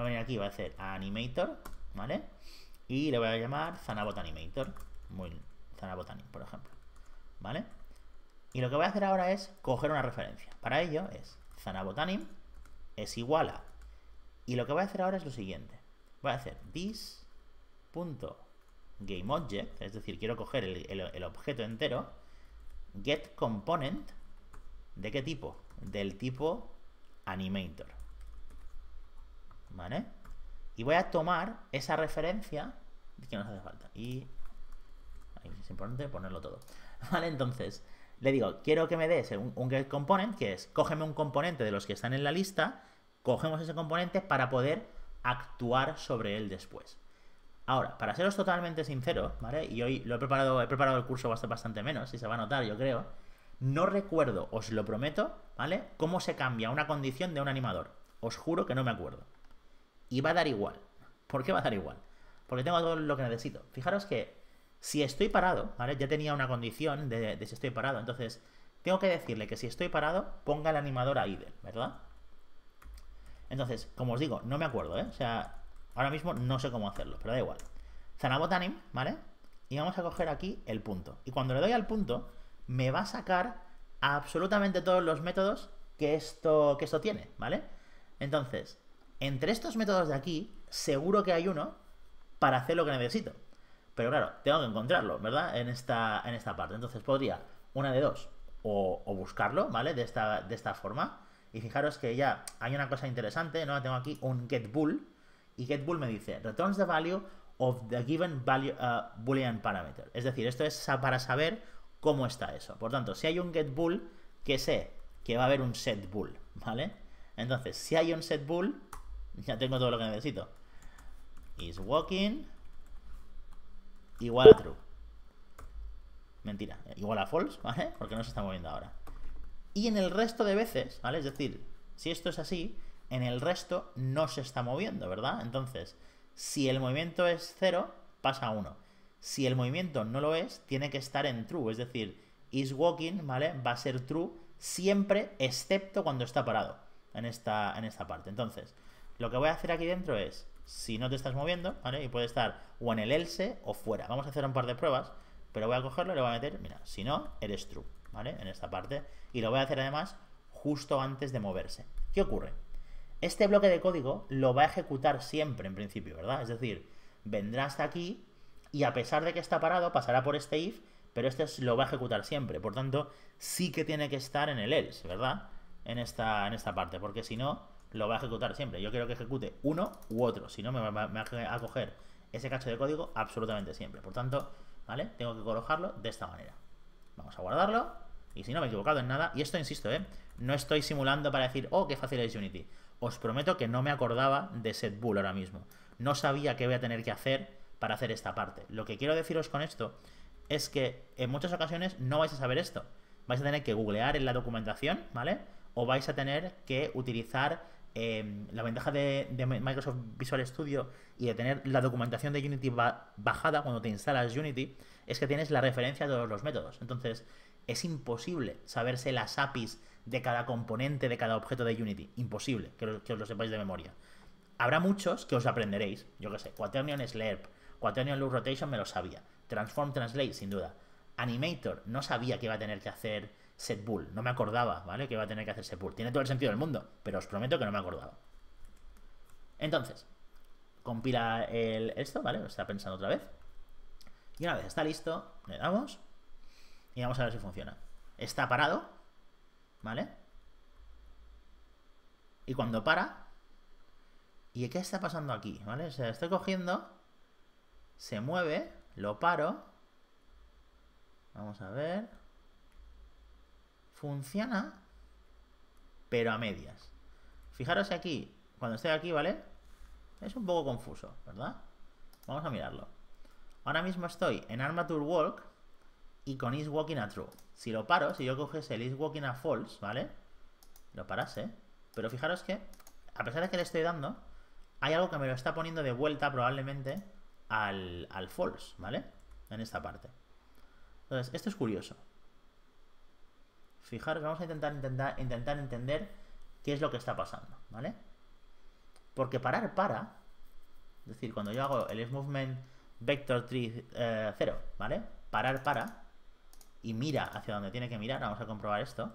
venir aquí, voy a hacer animator, ¿vale? Y le voy a llamar Zanabot Animator, muy Zanabot por ejemplo, ¿vale? Y lo que voy a hacer ahora es coger una referencia. Para ello es Zanabot es igual a... Y lo que voy a hacer ahora es lo siguiente. Voy a hacer this.GameObject, es decir, quiero coger el objeto entero, get component ¿de qué tipo? Del tipo animator. ¿Vale? Y voy a tomar esa referencia que nos hace falta. Y ahí es importante ponerlo todo. ¿Vale? Entonces, le digo, quiero que me des un, un get que es cógeme un componente de los que están en la lista, cogemos ese componente para poder actuar sobre él después. Ahora, para seros totalmente sinceros, ¿vale? Y hoy lo he preparado, he preparado el curso bastante, menos, y se va a notar, yo creo. No recuerdo, os lo prometo, ¿vale? Cómo se cambia una condición de un animador. Os juro que no me acuerdo. Y va a dar igual. ¿Por qué va a dar igual? Porque tengo todo lo que necesito. Fijaros que si estoy parado, ¿vale? Ya tenía una condición de, de si estoy parado. Entonces, tengo que decirle que si estoy parado, ponga el animador a idle, ¿verdad? Entonces, como os digo, no me acuerdo, ¿eh? O sea, Ahora mismo no sé cómo hacerlo, pero da igual. Zanabotanim, ¿vale? Y vamos a coger aquí el punto. Y cuando le doy al punto, me va a sacar absolutamente todos los métodos que esto, que esto tiene, ¿vale? Entonces, entre estos métodos de aquí, seguro que hay uno para hacer lo que necesito. Pero claro, tengo que encontrarlo, ¿verdad? En esta, en esta parte. Entonces podría, una de dos, o, buscarlo, ¿vale? De esta, de esta forma. Y fijaros que ya hay una cosa interesante, ¿no? Tengo aquí un getBull y getBull me dice, returns the value of the given uh, boolean parameter. Es decir, esto es para saber cómo está eso. Por tanto, si hay un get bool, que sé que va a haber un set bool, ¿vale? Entonces, si hay un set ya tengo todo lo que necesito. Is walking igual a true. Mentira, igual a false, ¿vale? Porque no se está moviendo ahora. Y en el resto de veces, ¿vale? Es decir, si esto es así, en el resto no se está moviendo, ¿verdad? Entonces, si el movimiento es 0, pasa a 1. Si el movimiento no lo es, tiene que estar en true, es decir, is walking, ¿vale? Va a ser true siempre, excepto cuando está parado en esta, en esta parte. Entonces, lo que voy a hacer aquí dentro es, si no te estás moviendo, ¿vale? Y puede estar o en el else o fuera. Vamos a hacer un par de pruebas, pero voy a cogerlo y le voy a meter, mira, si no, eres true, ¿vale? En esta parte. Y lo voy a hacer además justo antes de moverse. ¿Qué ocurre? Este bloque de código lo va a ejecutar siempre en principio, ¿verdad? Es decir, vendrá hasta aquí y a pesar de que está parado, pasará por este if, pero este lo va a ejecutar siempre. Por tanto, sí que tiene que estar en el else, ¿verdad? En esta, en esta parte, porque si no, lo va a ejecutar siempre. Yo quiero que ejecute uno u otro, si no me va, a coger ese cacho de código absolutamente siempre. Por tanto, ¿vale? Tengo que colocarlo de esta manera. Vamos a guardarlo. Y si no me he equivocado en nada, y esto insisto, ¿eh? No estoy simulando para decir, oh, qué fácil es Unity os prometo que no me acordaba de SetBull ahora mismo. No sabía qué voy a tener que hacer para hacer esta parte. Lo que quiero deciros con esto es que en muchas ocasiones no vais a saber esto. Vais a tener que googlear en la documentación, ¿vale? O vais a tener que utilizar em, la ventaja de, Microsoft Visual Studio y de tener la documentación de Unity bajada cuando te instalas Unity es que tienes la referencia de todos los métodos. Entonces, es imposible saberse las APIs de cada componente, de cada objeto de Unity. Imposible que, os lo sepáis de memoria. Habrá muchos que os aprenderéis. Yo qué sé, Quaternion Slurp, Quaternion Loop Rotation me lo sabía. Transform Translate, sin duda. Animator, no sabía que iba a tener que hacer Setbull. No me acordaba, ¿vale? Que iba a tener que hacer Setbull. Tiene todo el sentido del mundo, pero os prometo que no me acordaba. Entonces, compila esto, ¿vale? Lo está pensando otra vez. Y una vez está listo, le damos y vamos a ver si funciona. Está parado, ¿vale? Y cuando para... ¿Y qué está pasando aquí? ¿Vale? O sea, estoy cogiendo... Se mueve, lo paro. Vamos a ver. Funciona, pero a medias. Fijaros aquí, cuando estoy aquí, ¿vale? Es un poco confuso, ¿verdad? Vamos a mirarlo. Ahora mismo estoy en Armature Walk y con Is Walking a True. Si lo paro, si yo cogiese el is walking a false, ¿vale? Lo parase. ¿eh? Pero fijaros que, a pesar de que le estoy dando, hay algo que me lo está poniendo de vuelta probablemente al, al false, ¿vale? En esta parte. Entonces, esto es curioso. Fijaros, vamos a intentar, intentar, intentar entender qué es lo que está pasando, ¿vale? Porque parar para, es decir, cuando yo hago el is movement vector 3, 0, eh, ¿vale? Parar para, y mira hacia donde tiene que mirar. Vamos a comprobar esto.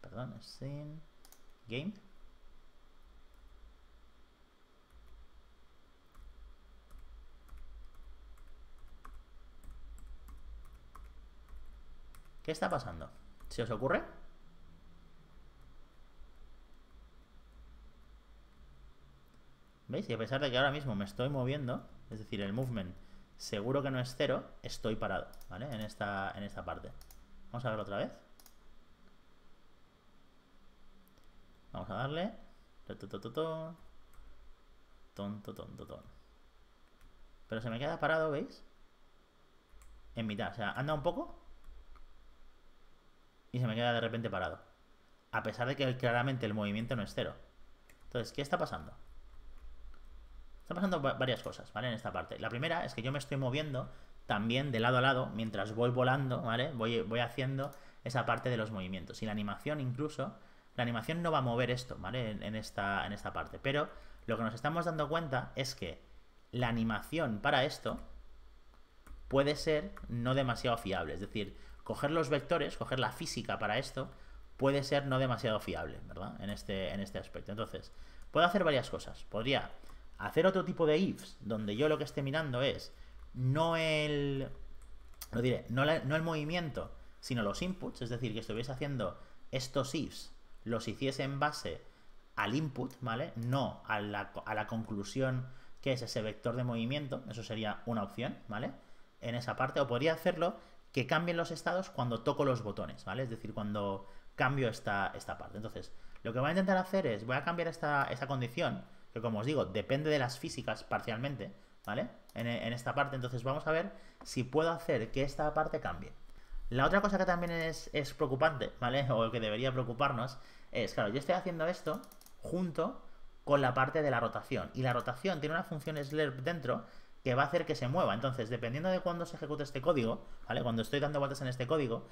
Perdón, scene, game. ¿Qué está pasando? ¿Se os ocurre? ¿Veis? Y a pesar de que ahora mismo me estoy moviendo, es decir, el movement seguro que no es cero, estoy parado, ¿vale? En esta, en esta parte. Vamos a verlo otra vez. Vamos a darle. ton, ton, ton. Pero se me queda parado, ¿veis? En mitad, o sea, anda un poco y se me queda de repente parado. A pesar de que claramente el movimiento no es cero. Entonces, ¿qué está pasando? pasando varias cosas, ¿vale? En esta parte. La primera es que yo me estoy moviendo también de lado a lado mientras voy volando, ¿vale? Voy, voy haciendo esa parte de los movimientos. Y la animación incluso, la animación no va a mover esto, ¿vale? En, esta, en esta parte. Pero lo que nos estamos dando cuenta es que la animación para esto puede ser no demasiado fiable. Es decir, coger los vectores, coger la física para esto, puede ser no demasiado fiable, ¿verdad? En este, en este aspecto. Entonces, puedo hacer varias cosas. Podría hacer otro tipo de ifs, donde yo lo que esté mirando es no el, lo diré, no, el movimiento, sino los inputs, es decir, que estuviese haciendo estos ifs, los hiciese en base al input, ¿vale? No a la, conclusión que es ese vector de movimiento, eso sería una opción, ¿vale? En esa parte, o podría hacerlo que cambien los estados cuando toco los botones, ¿vale? Es decir, cuando cambio esta, esta parte. Entonces, lo que voy a intentar hacer es, voy a cambiar esta condición que como os digo, depende de las físicas parcialmente, ¿vale? En, esta parte, entonces vamos a ver si puedo hacer que esta parte cambie. La otra cosa que también es, es preocupante, ¿vale? O que debería preocuparnos es, claro, yo estoy haciendo esto junto con la parte de la rotación. Y la rotación tiene una función slurp dentro que va a hacer que se mueva. Entonces, dependiendo de cuándo se ejecute este código, ¿vale? Cuando estoy dando vueltas en este código,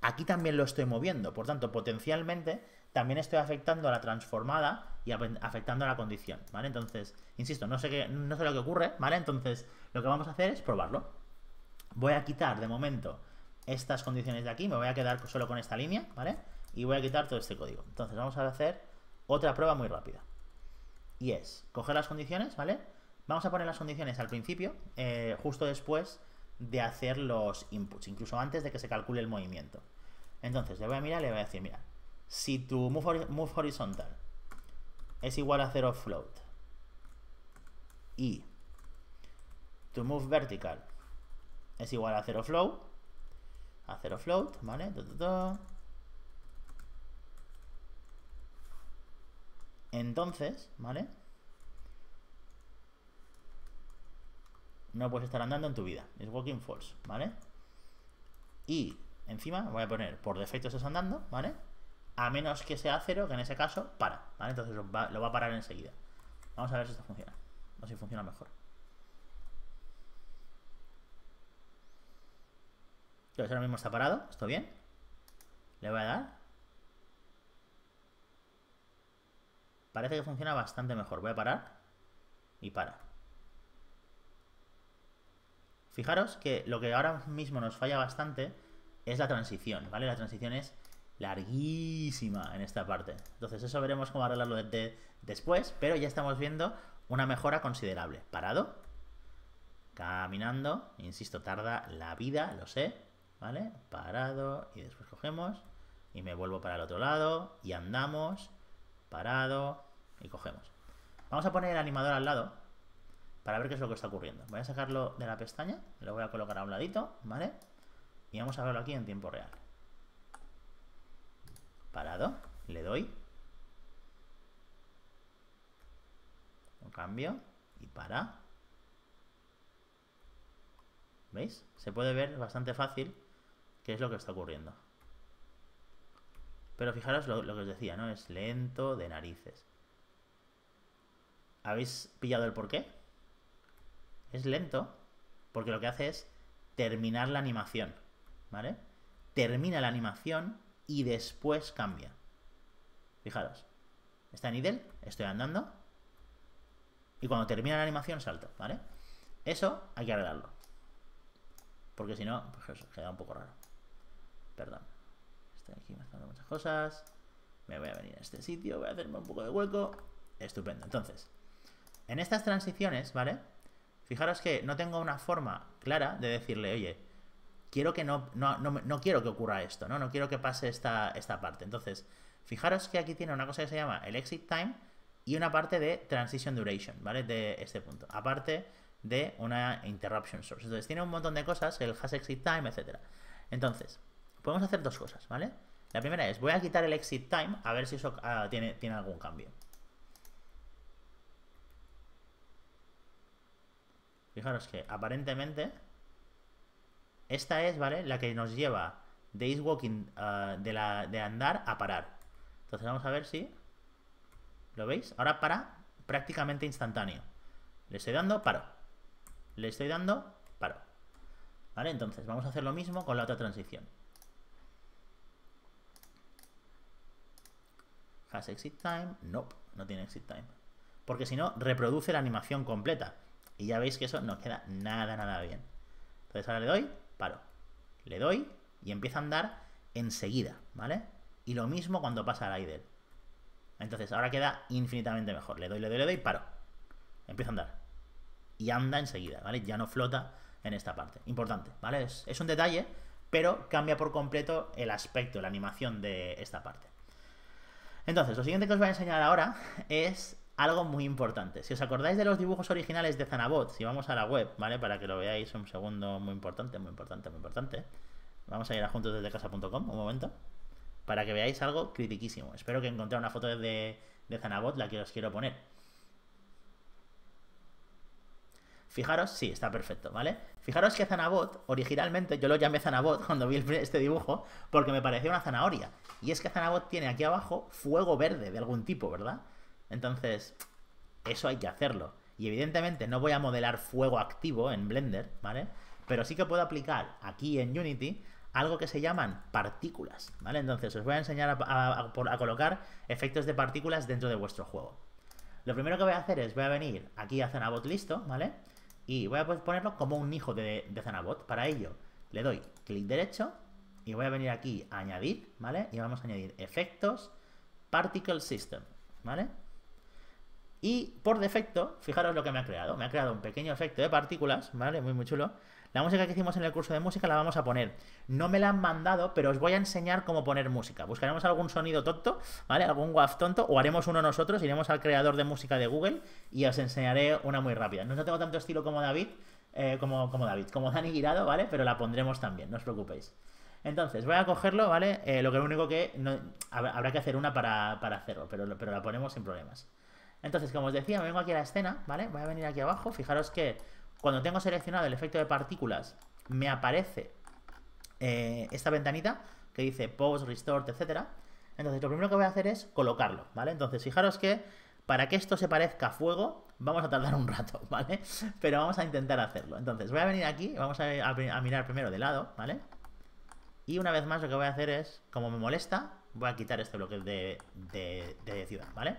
aquí también lo estoy moviendo. Por tanto, potencialmente también estoy afectando a la transformada y afectando a la condición, ¿vale? Entonces, insisto, no sé, qué, no sé lo que ocurre, ¿vale? Entonces, lo que vamos a hacer es probarlo. Voy a quitar de momento estas condiciones de aquí, me voy a quedar solo con esta línea, ¿vale? Y voy a quitar todo este código. Entonces, vamos a hacer otra prueba muy rápida. Y es coger las condiciones, ¿vale? Vamos a poner las condiciones al principio, eh, justo después de hacer los inputs, incluso antes de que se calcule el movimiento. Entonces, le voy a mirar y le voy a decir, mira, si tu move, horizontal es igual a 0 float y tu move vertical es igual a 0 float, a 0 float, ¿vale? Entonces, ¿vale? No puedes estar andando en tu vida. Es walking force ¿vale? Y encima voy a poner por defecto estás andando, ¿vale? A menos que sea cero, que en ese caso para, ¿vale? Entonces lo va, a parar enseguida. Vamos a ver si esto funciona. O si funciona mejor. Entonces ahora mismo está parado, Esto bien? Le voy a dar. Parece que funciona bastante mejor. Voy a parar. Y para. Fijaros que lo que ahora mismo nos falla bastante es la transición, ¿vale? La transición es larguísima en esta parte. Entonces eso veremos cómo arreglarlo después, pero ya estamos viendo una mejora considerable. Parado, caminando, insisto, tarda la vida, lo sé, ¿vale? Parado y después cogemos y me vuelvo para el otro lado y andamos, parado y cogemos. Vamos a poner el animador al lado para ver qué es lo que está ocurriendo. Voy a sacarlo de la pestaña, lo voy a colocar a un ladito, ¿vale? Y vamos a verlo aquí en tiempo real. Parado, le doy. un cambio y para. ¿Veis? Se puede ver bastante fácil qué es lo que está ocurriendo. Pero fijaros lo, lo, que os decía, ¿no? Es lento de narices. ¿Habéis pillado el porqué? Es lento porque lo que hace es terminar la animación, ¿vale? Termina la animación y después cambia. Fijaros, está en idle, estoy andando y cuando termina la animación salto, ¿vale? Eso hay que arreglarlo. Porque si no, pues queda un poco raro. Perdón. Estoy aquí mezclando muchas cosas. Me voy a venir a este sitio, voy a hacerme un poco de hueco. Estupendo. Entonces, en estas transiciones, ¿vale? Fijaros que no tengo una forma clara de decirle, oye, quiero que no, no, no, no quiero que ocurra esto, ¿no? No quiero que pase esta, esta parte. Entonces, fijaros que aquí tiene una cosa que se llama el exit time y una parte de transition duration, ¿vale? De este punto. Aparte de una interruption source. Entonces, tiene un montón de cosas, el has exit time, etcétera. Entonces, podemos hacer dos cosas, ¿vale? La primera es, voy a quitar el exit time a ver si eso ah, tiene, tiene algún cambio. Fijaros que aparentemente esta es, ¿vale? La que nos lleva de ah, de, andar a parar. Entonces vamos a ver si... ¿Lo veis? Ahora para prácticamente instantáneo. Le estoy dando, paro. Le estoy dando, paro. ¿Vale? Entonces vamos a hacer lo mismo con la otra transición. ¿Has exit time? Nope, no tiene exit time. Porque si no, reproduce la animación completa. Y ya veis que eso no queda nada, nada bien. Entonces ahora le doy, paro. Le doy y empieza a andar enseguida, ¿vale? Y lo mismo cuando pasa al idle. Entonces ahora queda infinitamente mejor. Le doy, le doy, le doy, paro. Empieza a andar. Y anda enseguida, ¿vale? Ya no flota en esta parte. Importante, ¿vale? es un detalle, pero cambia por completo el aspecto, la animación de esta parte. Entonces, lo siguiente que os voy a enseñar ahora es algo muy importante. Si os acordáis de los dibujos originales de Zanabot, si vamos a la web, ¿vale? Para que lo veáis un segundo muy importante, muy importante, muy importante. Vamos a ir a juntos desde casa.com un momento. Para que veáis algo critiquísimo. Espero que encontré una foto de, Zanabot, la que os quiero poner. Fijaros, sí, está perfecto, ¿vale? Fijaros que Zanabot, originalmente yo lo llamé Zanabot cuando vi este dibujo, porque me parecía una zanahoria. Y es que Zanabot tiene aquí abajo fuego verde de algún tipo, ¿verdad? Entonces, eso hay que hacerlo. Y evidentemente no voy a modelar fuego activo en Blender, ¿vale? Pero sí que puedo aplicar aquí en Unity algo que se llaman partículas, ¿vale? Entonces os voy a enseñar a, colocar efectos de partículas dentro de vuestro juego. Lo primero que voy a hacer es, voy a venir aquí a Zenabot, listo, ¿vale? Y voy a pues ponerlo como un hijo de, de Para ello, le doy clic derecho y voy a venir aquí a añadir, ¿vale? Y vamos a añadir efectos, particle system, ¿vale? Y por defecto, fijaros lo que me ha creado. Me ha creado un pequeño efecto de partículas, ¿vale? Muy, muy chulo. La música que hicimos en el curso de música la vamos a poner. No me la han mandado, pero os voy a enseñar cómo poner música. Buscaremos algún sonido tonto, ¿vale? Algún guaf tonto, o haremos uno nosotros, iremos al creador de música de Google y os enseñaré una muy rápida. No tengo tanto estilo como David, eh, como, como David, como Dani Guirado, ¿vale? Pero la pondremos también, no os preocupéis. Entonces, voy a cogerlo, ¿vale? Eh, lo que único que habrá que hacer una para, para hacerlo, pero, pero la ponemos sin problemas. Entonces, como os decía, me vengo aquí a la escena, ¿vale? Voy a venir aquí abajo. Fijaros que cuando tengo seleccionado el efecto de partículas, me aparece eh, esta ventanita que dice post, Restore, etcétera. Entonces, lo primero que voy a hacer es colocarlo, ¿vale? Entonces, fijaros que para que esto se parezca a fuego, vamos a tardar un rato, ¿vale? Pero vamos a intentar hacerlo. Entonces, voy a venir aquí, vamos a, mirar primero de lado, ¿vale? Y una vez más lo que voy a hacer es, como me molesta, voy a quitar este bloque de, de, de ciudad, ¿vale?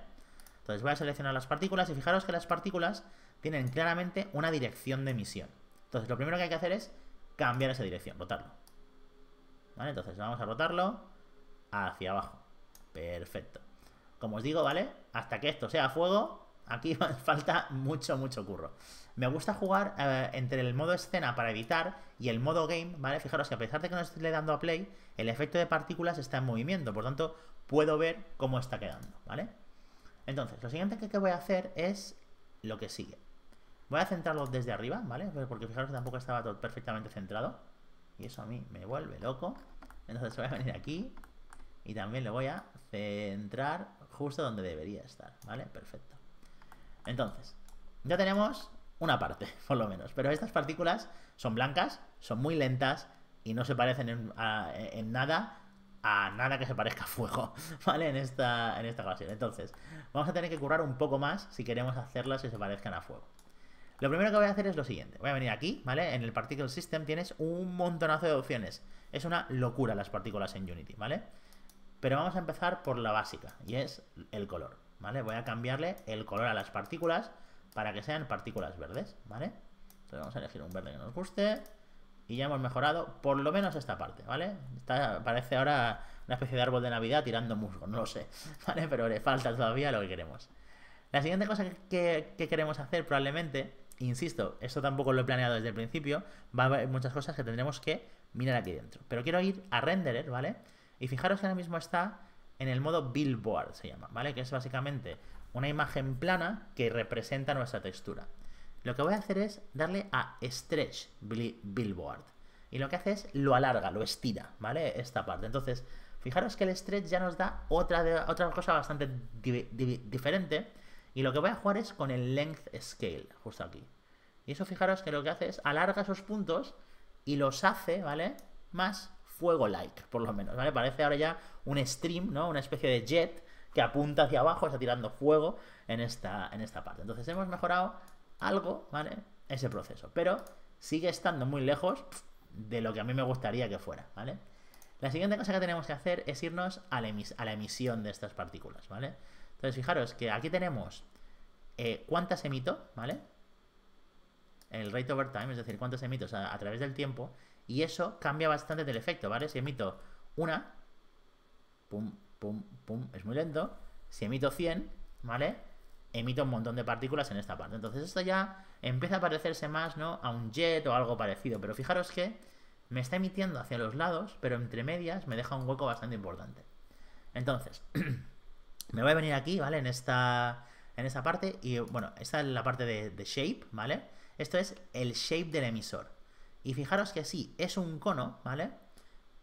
Entonces voy a seleccionar las partículas y fijaros que las partículas tienen claramente una dirección de emisión. Entonces lo primero que hay que hacer es cambiar esa dirección, rotarlo. ¿Vale? Entonces vamos a rotarlo hacia abajo. Perfecto. Como os digo, ¿vale? Hasta que esto sea fuego, aquí falta mucho, mucho curro. Me gusta jugar eh, entre el modo escena para editar y el modo game, ¿vale? Fijaros que a pesar de que no estoy le dando a play, el efecto de partículas está en movimiento, por tanto puedo ver cómo está quedando, ¿vale? Entonces, lo siguiente que, voy a hacer es lo que sigue. Voy a centrarlo desde arriba, ¿vale? Porque fijaros que tampoco estaba todo perfectamente centrado. Y eso a mí me vuelve loco. Entonces voy a venir aquí y también lo voy a centrar justo donde debería estar, ¿vale? Perfecto. Entonces, ya tenemos una parte, por lo menos. Pero estas partículas son blancas, son muy lentas y no se parecen en nada a nada que se parezca a fuego, ¿vale? En esta, en esta ocasión. Entonces, vamos a tener que currar un poco más si queremos hacerlas que se parezcan a fuego. Lo primero que voy a hacer es lo siguiente. Voy a venir aquí, ¿vale? En el Particle System tienes un montonazo de opciones. Es una locura las partículas en Unity, ¿vale? Pero vamos a empezar por la básica, y es el color, ¿vale? Voy a cambiarle el color a las partículas para que sean partículas verdes, ¿vale? Entonces vamos a elegir un verde que nos guste y ya hemos mejorado por lo menos esta parte, ¿vale? parece ahora una especie de árbol de Navidad tirando musgo, no lo sé, ¿vale? Pero le falta todavía lo que queremos. La siguiente cosa que, que queremos hacer probablemente, insisto, esto tampoco lo he planeado desde el principio, va a haber muchas cosas que tendremos que mirar aquí dentro. Pero quiero ir a renderer, ¿vale? Y fijaros que ahora mismo está en el modo billboard, se llama, ¿vale? Que es básicamente una imagen plana que representa nuestra textura. Lo que voy a hacer es darle a Stretch Billboard. Y lo que hace es lo alarga, lo estira, ¿vale? Esta parte. Entonces, fijaros que el stretch ya nos da otra, otra cosa bastante diferente. Y lo que voy a jugar es con el length scale, justo aquí. Y eso fijaros que lo que hace es alarga esos puntos y los hace, ¿vale? Más fuego-like, por lo menos, ¿vale? Parece ahora ya un stream, ¿no? Una especie de jet que apunta hacia abajo, está tirando fuego en esta, en esta parte. Entonces hemos mejorado algo, ¿vale? Ese proceso. Pero sigue estando muy lejos de lo que a mí me gustaría que fuera, ¿vale? La siguiente cosa que tenemos que hacer es irnos a la, emisión de estas partículas, ¿vale? Entonces, fijaros que aquí tenemos eh, cuántas emito, ¿vale? El rate over time, es decir, cuántas emito a través del tiempo. Y eso cambia bastante del efecto, ¿vale? Si emito una, pum, pum, pum, es muy lento. Si emito 100, ¿vale? emite un montón de partículas en esta parte. Entonces esto ya empieza a parecerse más ¿no? a un jet o algo parecido, pero fijaros que me está emitiendo hacia los lados, pero entre medias me deja un hueco bastante importante. Entonces, me voy a venir aquí, ¿vale? En esta, en esta parte, y bueno, esta es la parte de, de shape, ¿vale? Esto es el shape del emisor. Y fijaros que sí, es un cono, ¿vale?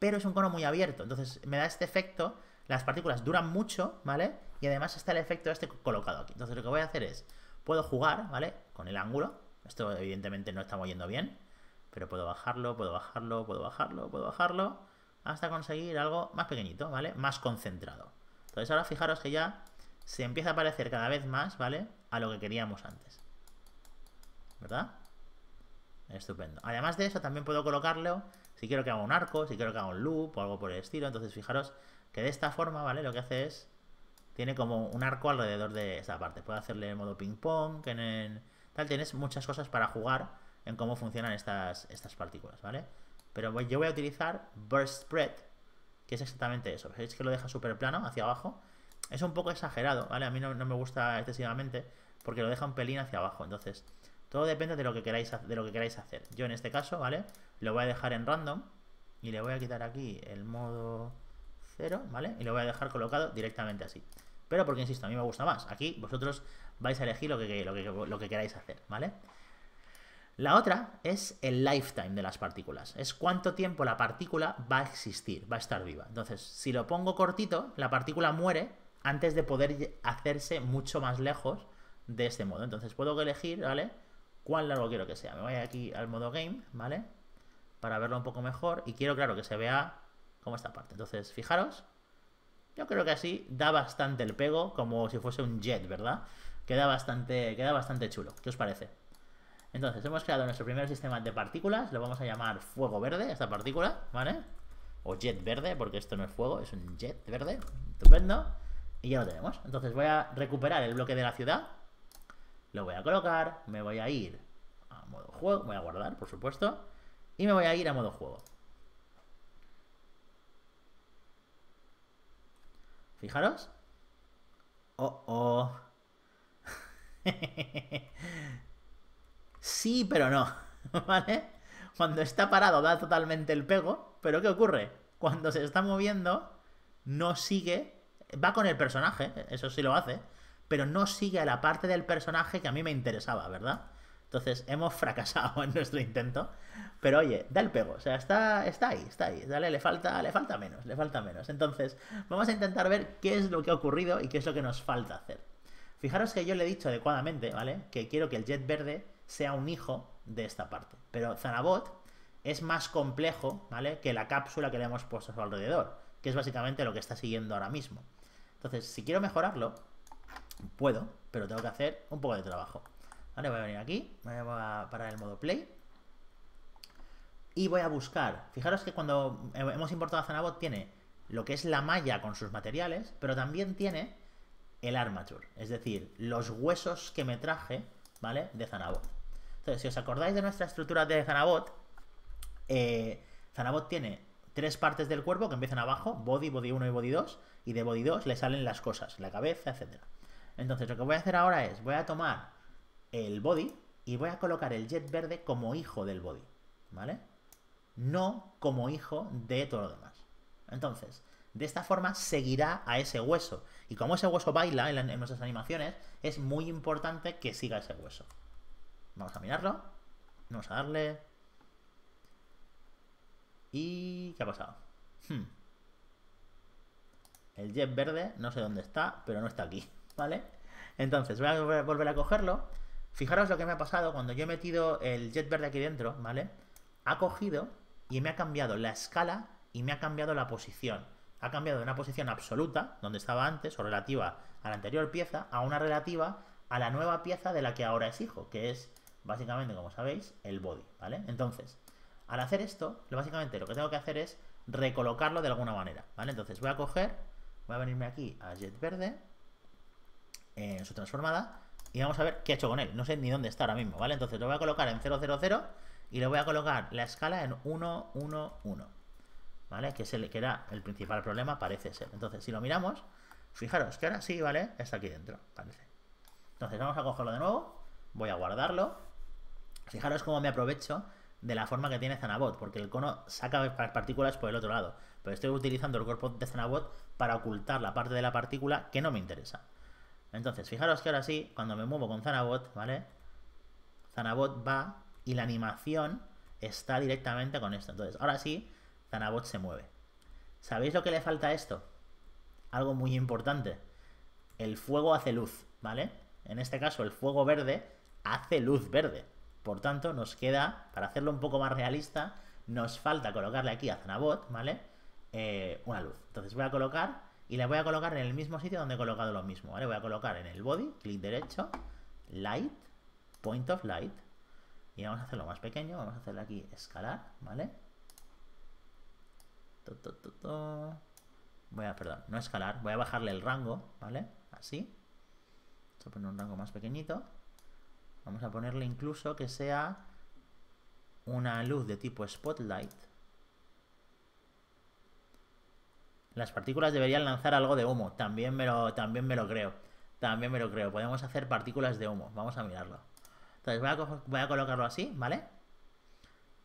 Pero es un cono muy abierto, entonces me da este efecto, las partículas duran mucho, ¿vale? Y además está el efecto este colocado aquí. Entonces lo que voy a hacer es, puedo jugar, ¿vale? Con el ángulo. Esto evidentemente no está yendo bien. Pero puedo bajarlo, puedo bajarlo, puedo bajarlo, puedo bajarlo. Hasta conseguir algo más pequeñito, ¿vale? Más concentrado. Entonces ahora fijaros que ya se empieza a parecer cada vez más, ¿vale? A lo que queríamos antes. ¿Verdad? Estupendo. Además de eso, también puedo colocarlo si quiero que haga un arco, si quiero que haga un loop o algo por el estilo. Entonces, fijaros que de esta forma, ¿vale? Lo que hace es tiene como un arco alrededor de esa parte. Puedes hacerle modo ping-pong, que en tal, tienes muchas cosas para jugar en cómo funcionan estas, estas partículas, ¿vale? Pero yo voy a utilizar Burst Spread, que es exactamente eso. Veis que lo deja súper plano, hacia abajo. Es un poco exagerado, ¿vale? A mí no, me gusta excesivamente, porque lo deja un pelín hacia abajo. Entonces, todo depende de lo, que queráis, de lo que queráis hacer. Yo en este caso, ¿vale? Lo voy a dejar en random y le voy a quitar aquí el modo cero, ¿vale? Y lo voy a dejar colocado directamente así. Pero porque, insisto, a mí me gusta más. Aquí vosotros vais a elegir lo que, lo que, queráis hacer, ¿vale? La otra es el lifetime de las partículas. Es cuánto tiempo la partícula va a existir, va a estar viva. Entonces, si lo pongo cortito, la partícula muere antes de poder hacerse mucho más lejos de este modo. Entonces, puedo elegir, ¿vale? Cuán largo quiero que sea. Me voy aquí al modo game, ¿vale? Para verlo un poco mejor. Y quiero, claro, que se vea como esta parte. Entonces, fijaros yo creo que así da bastante el pego, como si fuese un jet, ¿verdad? Queda bastante, queda bastante chulo. ¿Qué os parece? Entonces, hemos creado nuestro primer sistema de partículas. Lo vamos a llamar fuego verde, esta partícula, ¿vale? O jet verde, porque esto no es fuego, es un jet verde. Estupendo. Y ya lo tenemos. Entonces voy a recuperar el bloque de la ciudad. Lo voy a colocar. Me voy a ir a modo juego. Voy a guardar, por supuesto. Y me voy a ir a modo juego. Fijaros. Oh, oh. sí, pero no. ¿Vale? Cuando está parado da totalmente el pego. Pero ¿qué ocurre? Cuando se está moviendo, no sigue. Va con el personaje, eso sí lo hace. Pero no sigue a la parte del personaje que a mí me interesaba, ¿verdad? Entonces, hemos fracasado en nuestro intento. Pero oye, da el pego. O sea, está, está ahí, está ahí. Dale, le falta, le falta menos, le falta menos. Entonces, vamos a intentar ver qué es lo que ha ocurrido y qué es lo que nos falta hacer. Fijaros que yo le he dicho adecuadamente, ¿vale? Que quiero que el jet verde sea un hijo de esta parte. Pero Zanabot es más complejo, ¿vale? Que la cápsula que le hemos puesto a su alrededor, que es básicamente lo que está siguiendo ahora mismo. Entonces, si quiero mejorarlo, puedo, pero tengo que hacer un poco de trabajo. Vale, voy a venir aquí, voy a parar el modo play. Y voy a buscar. Fijaros que cuando hemos importado a Zanabot tiene lo que es la malla con sus materiales, pero también tiene el armature, es decir, los huesos que me traje, ¿vale? De Zanabot. Entonces, si os acordáis de nuestra estructura de Zanabot, eh, Zanabot tiene tres partes del cuerpo que empiezan abajo, body, body 1 y body 2, y de body 2 le salen las cosas, la cabeza, etc. Entonces, lo que voy a hacer ahora es, voy a tomar el body y voy a colocar el jet verde como hijo del body, ¿vale? No como hijo de todo lo demás. Entonces, de esta forma seguirá a ese hueso. Y como ese hueso baila en, nuestras animaciones, es muy importante que siga ese hueso. Vamos a mirarlo. Vamos a darle. ¿Y qué ha pasado? Hmm. El jet verde, no sé dónde está, pero no está aquí, ¿vale? Entonces voy a volver a cogerlo Fijaros lo que me ha pasado cuando yo he metido el jet verde aquí dentro, ¿vale? Ha cogido y me ha cambiado la escala y me ha cambiado la posición. Ha cambiado de una posición absoluta, donde estaba antes, o relativa a la anterior pieza, a una relativa a la nueva pieza de la que ahora exijo, que es básicamente, como sabéis, el body, ¿vale? Entonces, al hacer esto, básicamente lo que tengo que hacer es recolocarlo de alguna manera, ¿vale? Entonces voy a coger, voy a venirme aquí a Jet Verde, en su transformada, y vamos a ver qué ha hecho con él. No sé ni dónde está ahora mismo, ¿vale? Entonces lo voy a colocar en 000 y le voy a colocar la escala en 111, ¿vale? Que, es que era el principal problema, parece ser. Entonces, si lo miramos, fijaros que ahora sí, ¿vale? Está aquí dentro, parece. Entonces vamos a cogerlo de nuevo, voy a guardarlo. Fijaros cómo me aprovecho de la forma que tiene Zanabot, porque el cono saca partículas por el otro lado, pero estoy utilizando el cuerpo de Zanabot para ocultar la parte de la partícula que no me interesa. Entonces, fijaros que ahora sí, cuando me muevo con Zanabot, ¿vale? Zanabot va y la animación está directamente con esto. Entonces, ahora sí, Zanabot se mueve. ¿Sabéis lo que le falta a esto? Algo muy importante. El fuego hace luz, ¿vale? En este caso, el fuego verde hace luz verde. Por tanto, nos queda, para hacerlo un poco más realista, nos falta colocarle aquí a Zanabot, ¿vale? Eh, una luz. Entonces voy a colocar y la voy a colocar en el mismo sitio donde he colocado lo mismo. ¿vale? Voy a colocar en el body, clic derecho, light, point of light. Y vamos a hacerlo más pequeño, vamos a hacerle aquí escalar, ¿vale? Voy a, perdón, no escalar, voy a bajarle el rango, ¿vale? Así. Vamos a poner un rango más pequeñito. Vamos a ponerle incluso que sea una luz de tipo spotlight, Las partículas deberían lanzar algo de humo. También me lo, también me lo creo. También me lo creo. Podemos hacer partículas de humo. Vamos a mirarlo. Entonces voy a, colocarlo así, ¿vale?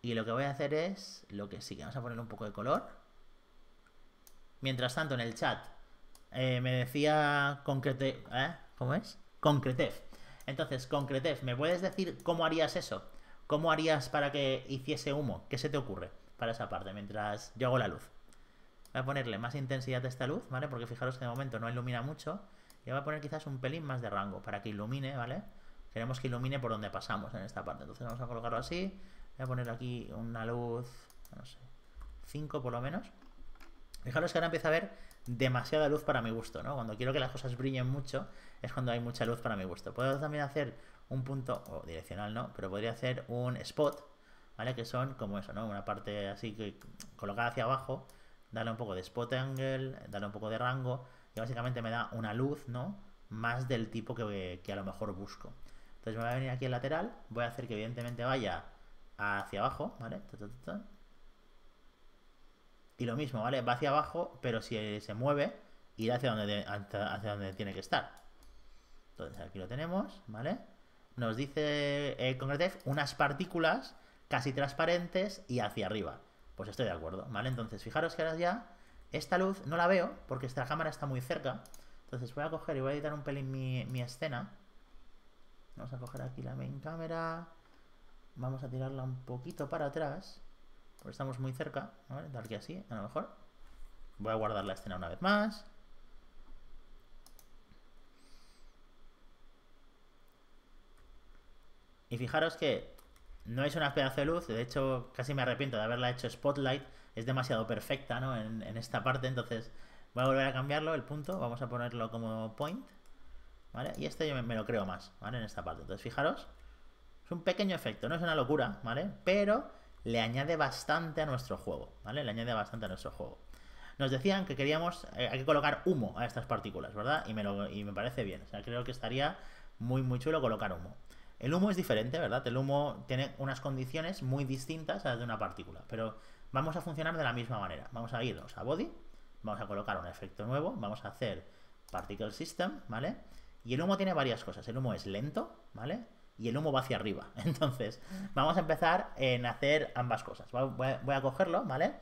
Y lo que voy a hacer es lo que sí, que vamos a poner un poco de color. Mientras tanto, en el chat eh, me decía Concretev, ¿eh? ¿Cómo es? Concretev. Entonces, Concretev, ¿me puedes decir cómo harías eso? ¿Cómo harías para que hiciese humo? ¿Qué se te ocurre para esa parte mientras yo hago la luz? Voy a ponerle más intensidad a esta luz, ¿vale? Porque fijaros que de momento no ilumina mucho. Y voy a poner quizás un pelín más de rango para que ilumine, ¿vale? Queremos que ilumine por donde pasamos en esta parte. Entonces vamos a colocarlo así. Voy a poner aquí una luz, no sé, 5 por lo menos. Fijaros que ahora empieza a haber demasiada luz para mi gusto, ¿no? Cuando quiero que las cosas brillen mucho es cuando hay mucha luz para mi gusto. Puedo también hacer un punto, o direccional no, pero podría hacer un spot, ¿vale? Que son como eso, ¿no? Una parte así que colocada hacia abajo Dale un poco de spot angle, dale un poco de rango, y básicamente me da una luz, ¿no? Más del tipo que, a lo mejor busco. Entonces me voy a venir aquí al lateral, voy a hacer que evidentemente vaya hacia abajo, ¿vale? Y lo mismo, ¿vale? Va hacia abajo, pero si se mueve, irá hacia donde, hacia donde tiene que estar. Entonces aquí lo tenemos, ¿vale? Nos dice el eh, unas partículas casi transparentes y hacia arriba. Pues estoy de acuerdo, ¿vale? Entonces, fijaros que ahora ya esta luz no la veo porque esta cámara está muy cerca. Entonces voy a coger y voy a editar un pelín mi, escena. Vamos a coger aquí la main cámara. Vamos a tirarla un poquito para atrás. Porque estamos muy cerca. ¿vale? Dar que así, a lo mejor. Voy a guardar la escena una vez más. Y fijaros que no es una pedazo de luz, de hecho casi me arrepiento de haberla hecho Spotlight, es demasiado perfecta ¿no? en, esta parte, entonces voy a volver a cambiarlo, el punto, vamos a ponerlo como point, ¿vale? Y este yo me, lo creo más, ¿vale? En esta parte, entonces fijaros, es un pequeño efecto, no es una locura, ¿vale? Pero le añade bastante a nuestro juego, ¿vale? Le añade bastante a nuestro juego. Nos decían que queríamos, eh, hay que colocar humo a estas partículas, ¿verdad? Y me, lo, y me parece bien, o sea, creo que estaría muy, muy chulo colocar humo. El humo es diferente, ¿verdad? El humo tiene unas condiciones muy distintas a las de una partícula, pero vamos a funcionar de la misma manera. Vamos a irnos a body, vamos a colocar un efecto nuevo, vamos a hacer particle system, ¿vale? Y el humo tiene varias cosas. El humo es lento, ¿vale? Y el humo va hacia arriba. Entonces, vamos a empezar en hacer ambas cosas. Voy a, cogerlo, ¿vale?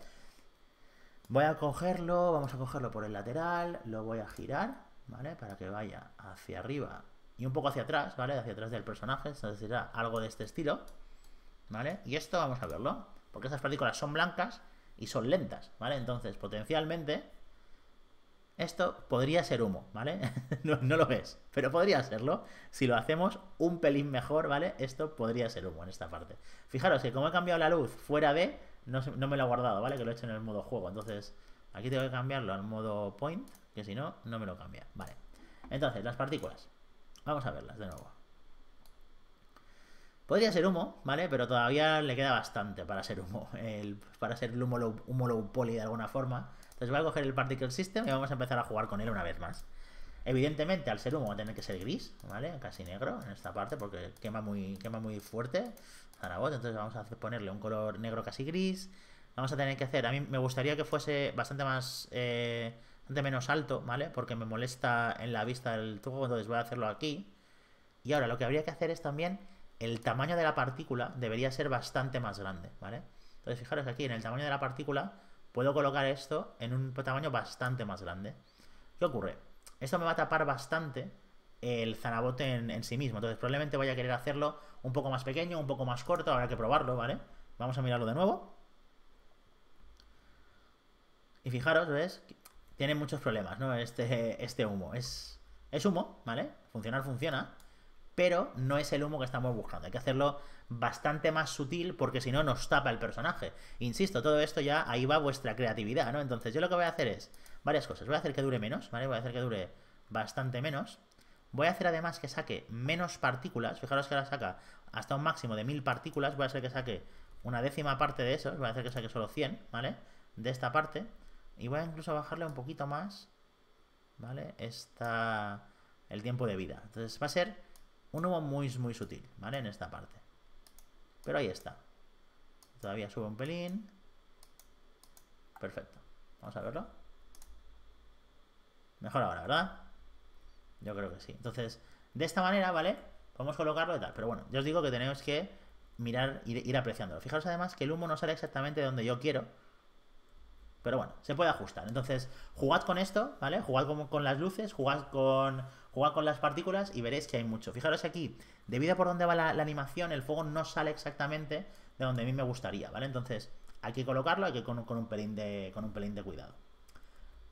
Voy a cogerlo, vamos a cogerlo por el lateral, lo voy a girar, ¿vale? Para que vaya hacia arriba y un poco hacia atrás, ¿vale? Hacia atrás del personaje, Es será algo de este estilo, ¿vale? Y esto vamos a verlo, porque estas partículas son blancas y son lentas, ¿vale? Entonces, potencialmente, esto podría ser humo, ¿vale? no, lo ves, pero podría serlo. Si lo hacemos un pelín mejor, ¿vale? Esto podría ser humo en esta parte. Fijaros que como he cambiado la luz fuera de, no, no me lo he guardado, ¿vale? Que lo he hecho en el modo juego, entonces... Aquí tengo que cambiarlo al modo point, que si no, no me lo cambia. Vale. Entonces, las partículas. Vamos a verlas de nuevo. Podría ser humo, ¿vale? Pero todavía le queda bastante para ser humo, para ser el humo low, poly de alguna forma. Entonces voy a coger el Particle System y vamos a empezar a jugar con él una vez más. Evidentemente, al ser humo va a tener que ser gris, ¿vale? Casi negro en esta parte porque quema muy, quema muy fuerte Zarabot. Entonces vamos a ponerle un color negro casi gris. Vamos a tener que hacer... A mí me gustaría que fuese bastante más... Eh, de menos alto, ¿vale? Porque me molesta en la vista del tubo, entonces voy a hacerlo aquí. Y ahora lo que habría que hacer es también el tamaño de la partícula debería ser bastante más grande, ¿vale? Entonces fijaros aquí en el tamaño de la partícula puedo colocar esto en un tamaño bastante más grande. ¿Qué ocurre? Esto me va a tapar bastante el zanabote en, sí mismo, entonces probablemente vaya a querer hacerlo un poco más pequeño, un poco más corto, habrá que probarlo, ¿vale? Vamos a mirarlo de nuevo. Y fijaros, ¿ves? tiene muchos problemas, ¿no? Este, este humo. Es, es humo, ¿vale? Funcionar funciona, pero no es el humo que estamos buscando. Hay que hacerlo bastante más sutil porque si no nos tapa el personaje. Insisto, todo esto ya ahí va vuestra creatividad, ¿no? Entonces yo lo que voy a hacer es varias cosas. Voy a hacer que dure menos, ¿vale? Voy a hacer que dure bastante menos. Voy a hacer además que saque menos partículas. Fijaros que ahora saca hasta un máximo de mil partículas. Voy a hacer que saque una décima parte de eso. Voy a hacer que saque solo 100, ¿vale? De esta parte y voy a incluso bajarle un poquito más, ¿vale? Está el tiempo de vida. Entonces va a ser un humo muy, muy sutil, ¿vale? En esta parte. Pero ahí está. Todavía sube un pelín. Perfecto. Vamos a verlo. Mejor ahora, ¿verdad? Yo creo que sí. Entonces, de esta manera, ¿vale? Podemos colocarlo y tal. Pero bueno, yo os digo que tenemos que mirar, ir, ir apreciándolo. Fijaros además que el humo no sale exactamente donde yo quiero pero bueno, se puede ajustar. Entonces, jugad con esto, ¿vale? Jugad con, con las luces, jugad con, jugad con las partículas y veréis que hay mucho. Fijaros aquí, debido a por dónde va la, animación, el fuego no sale exactamente de donde a mí me gustaría, ¿vale? Entonces, hay que colocarlo, hay que con, con un, pelín de, con un pelín de cuidado.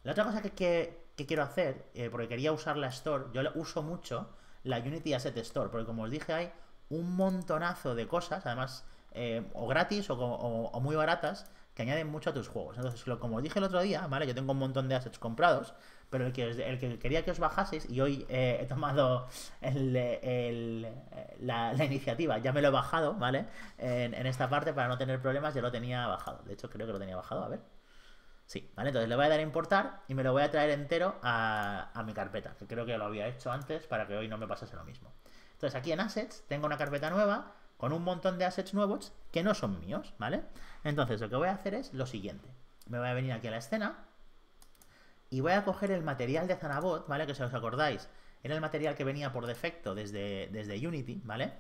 La otra cosa que, quiero hacer, eh, porque quería usar la Store, yo uso mucho, la Unity Asset Store, porque como os dije, hay un montonazo de cosas, además, eh, o gratis o muy baratas, que añaden mucho a tus juegos. Entonces, como dije el otro día, ¿vale? Yo tengo un montón de assets comprados, pero el que, quería que os bajaseis, y hoy eh, he tomado la, iniciativa, ya me lo he bajado, ¿vale? En, esta parte para no tener problemas, ya lo tenía bajado. De hecho, creo que lo tenía bajado, a ver. Sí, ¿vale? Entonces le voy a dar a importar y me lo voy a traer entero a, a mi carpeta, que creo que lo había hecho antes para que hoy no me pasase lo mismo. Entonces aquí en Assets tengo una carpeta nueva con un montón de assets nuevos que no son míos, ¿vale? Entonces lo que voy a hacer es lo siguiente. Me voy a venir aquí a la escena y voy a coger el material de Zanabot, ¿vale? Que si os acordáis, era el material que venía por defecto desde, desde Unity, ¿vale?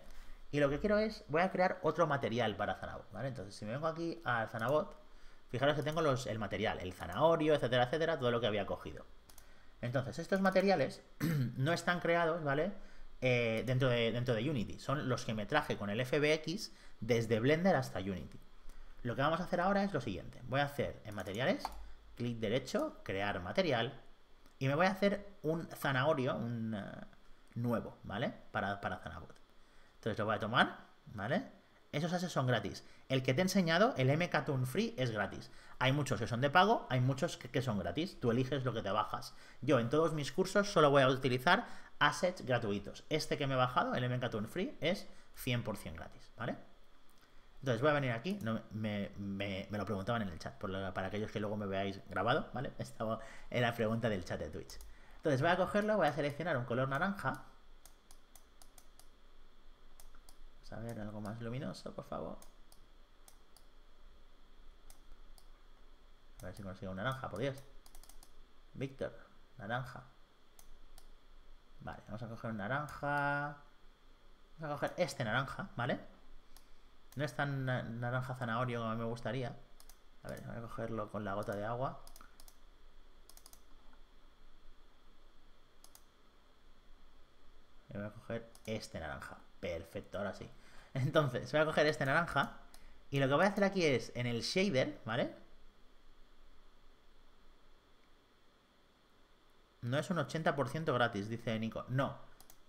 Y lo que quiero es, voy a crear otro material para Zanabot, ¿vale? Entonces si me vengo aquí a Zanabot, fijaros que tengo los, el material, el zanahorio, etcétera, etcétera, todo lo que había cogido. Entonces estos materiales no están creados, ¿vale? vale eh, dentro, de, dentro de Unity. Son los que me traje con el FBX desde Blender hasta Unity. Lo que vamos a hacer ahora es lo siguiente. Voy a hacer en materiales, clic derecho, crear material. Y me voy a hacer un zanahorio, un eh, nuevo, ¿vale? Para, para Zanabot. Entonces lo voy a tomar, ¿vale? Esos assets son gratis. El que te he enseñado, el MKToon Free, es gratis. Hay muchos que son de pago, hay muchos que, que son gratis. Tú eliges lo que te bajas. Yo en todos mis cursos solo voy a utilizar assets gratuitos. Este que me he bajado, el turn Free, es 100% gratis, ¿vale? Entonces voy a venir aquí, me, lo preguntaban en el chat, para aquellos que luego me veáis grabado, ¿vale? Estaba en la pregunta del chat de Twitch. Entonces voy a cogerlo, voy a seleccionar un color naranja. Vamos a ver algo más luminoso, por favor. A ver si consigo un naranja, por Dios. Víctor, naranja. Vale, vamos a coger un naranja. Vamos a coger este naranja, ¿vale? No es tan naranja zanahorio como me gustaría. A ver, voy a cogerlo con la gota de agua. Y voy a coger este naranja. Perfecto, ahora sí. Entonces, voy a coger este naranja. Y lo que voy a hacer aquí es, en el shader, ¿vale? No es un 80% gratis, dice Nico. No.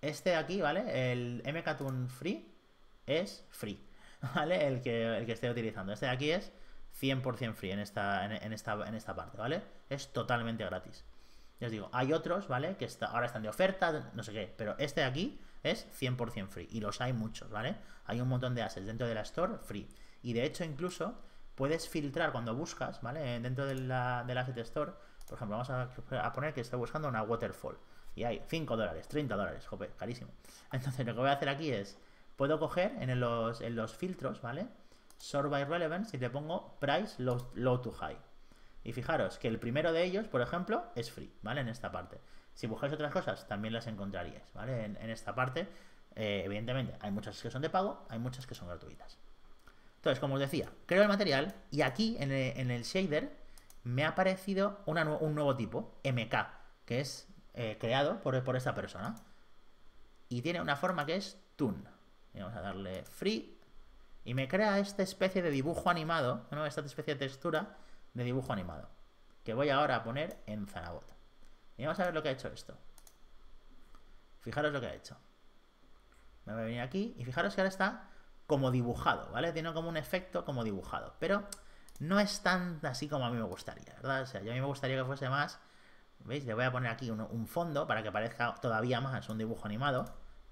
Este de aquí, ¿vale? El MKToon Free es free, ¿vale? El que, el que esté utilizando. Este de aquí es 100% free en esta, en, esta, en esta parte, ¿vale? Es totalmente gratis. Ya os digo, hay otros, ¿vale? Que ahora están de oferta, no sé qué, pero este de aquí es 100% free y los hay muchos, ¿vale? Hay un montón de assets dentro de la store free. Y de hecho incluso puedes filtrar cuando buscas, ¿vale? Dentro del asset store, por ejemplo, vamos a, poner que estoy buscando una waterfall. Y hay 5 dólares, 30 dólares, carísimo. Entonces lo que voy a hacer aquí es, puedo coger en los, filtros, ¿vale? Sort by relevance y le pongo price low, to high. Y fijaros que el primero de ellos, por ejemplo, es free, ¿vale? En esta parte. Si buscáis otras cosas, también las encontraríais, ¿vale? En, esta parte, eh, evidentemente, hay muchas que son de pago, hay muchas que son gratuitas. Entonces, como os decía, creo el material y aquí en el shader me ha aparecido un nuevo tipo, MK, que es eh, creado por, esta persona. Y tiene una forma que es Toon. Y vamos a darle Free. Y me crea esta especie de dibujo animado, ¿no? esta especie de textura de dibujo animado. Que voy ahora a poner en Zanabot. Y vamos a ver lo que ha hecho esto. Fijaros lo que ha hecho. Me voy a venir aquí y fijaros que ahora está como dibujado, ¿vale? Tiene como un efecto como dibujado. Pero no es tan así como a mí me gustaría, ¿verdad? O sea, yo a mí me gustaría que fuese más. ¿Veis? Le voy a poner aquí un, fondo para que parezca todavía más un dibujo animado,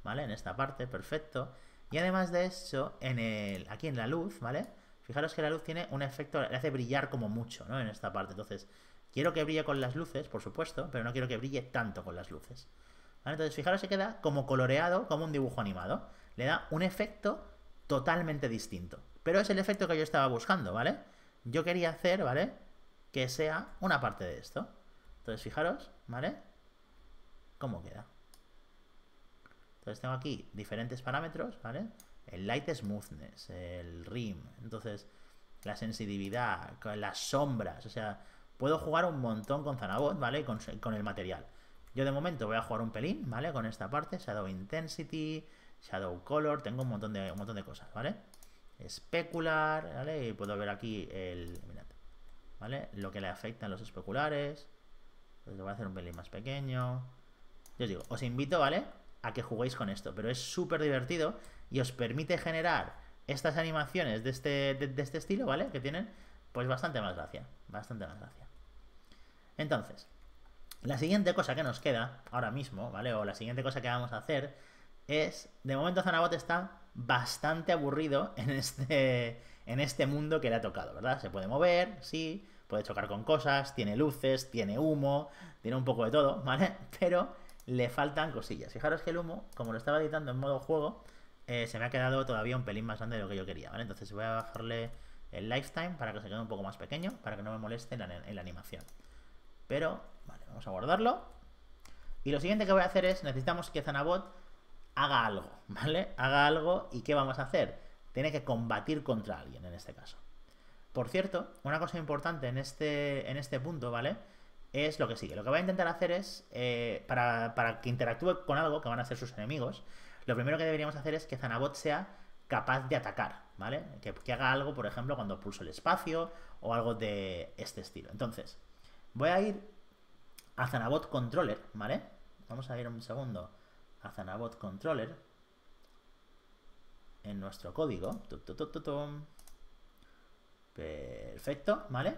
¿vale? En esta parte, perfecto. Y además de eso, en el, aquí en la luz, ¿vale? Fijaros que la luz tiene un efecto, le hace brillar como mucho, ¿no? En esta parte. Entonces, quiero que brille con las luces, por supuesto, pero no quiero que brille tanto con las luces. ¿Vale? Entonces, fijaros que queda como coloreado, como un dibujo animado. Le da un efecto totalmente distinto. Pero es el efecto que yo estaba buscando, ¿vale? yo quería hacer, ¿vale? Que sea una parte de esto. Entonces, fijaros, ¿vale? ¿Cómo queda? Entonces tengo aquí diferentes parámetros, ¿vale? El light smoothness, el rim, entonces la sensibilidad, las sombras, o sea, puedo jugar un montón con Zanabot, ¿vale? Con, con, el material. Yo de momento voy a jugar un pelín, ¿vale? Con esta parte, Shadow Intensity, Shadow Color, tengo un montón de, un montón de cosas, ¿vale? especular, ¿vale? Y puedo ver aquí el, ¿vale? Lo que le afectan los especulares. lo voy a hacer un pelín más pequeño. Yo os digo, os invito, ¿vale? A que juguéis con esto, pero es súper divertido y os permite generar estas animaciones de este, de este estilo, ¿vale? Que tienen, pues bastante más gracia, bastante más gracia. Entonces, la siguiente cosa que nos queda ahora mismo, ¿vale? O la siguiente cosa que vamos a hacer es, de momento Zanabot está bastante aburrido en este, en este mundo que le ha tocado, ¿verdad? Se puede mover, sí, puede chocar con cosas, tiene luces, tiene humo, tiene un poco de todo, ¿vale? Pero le faltan cosillas. Fijaros que el humo, como lo estaba editando en modo juego, eh, se me ha quedado todavía un pelín más grande de lo que yo quería, ¿vale? Entonces voy a bajarle el lifetime para que se quede un poco más pequeño, para que no me moleste en la, en la animación. Pero, vale, vamos a guardarlo. Y lo siguiente que voy a hacer es, necesitamos que Zanabot haga algo, ¿vale? Haga algo y ¿qué vamos a hacer? Tiene que combatir contra alguien en este caso. Por cierto, una cosa importante en este, en este punto, ¿vale? Es lo que sigue. Lo que va a intentar hacer es, eh, para, que interactúe con algo que van a ser sus enemigos, lo primero que deberíamos hacer es que Zanabot sea capaz de atacar, ¿vale? Que, que haga algo, por ejemplo, cuando pulso el espacio o algo de este estilo. Entonces, voy a ir a Zanabot Controller, ¿vale? Vamos a ir un segundo Zanabot Controller en nuestro código. Perfecto, ¿vale?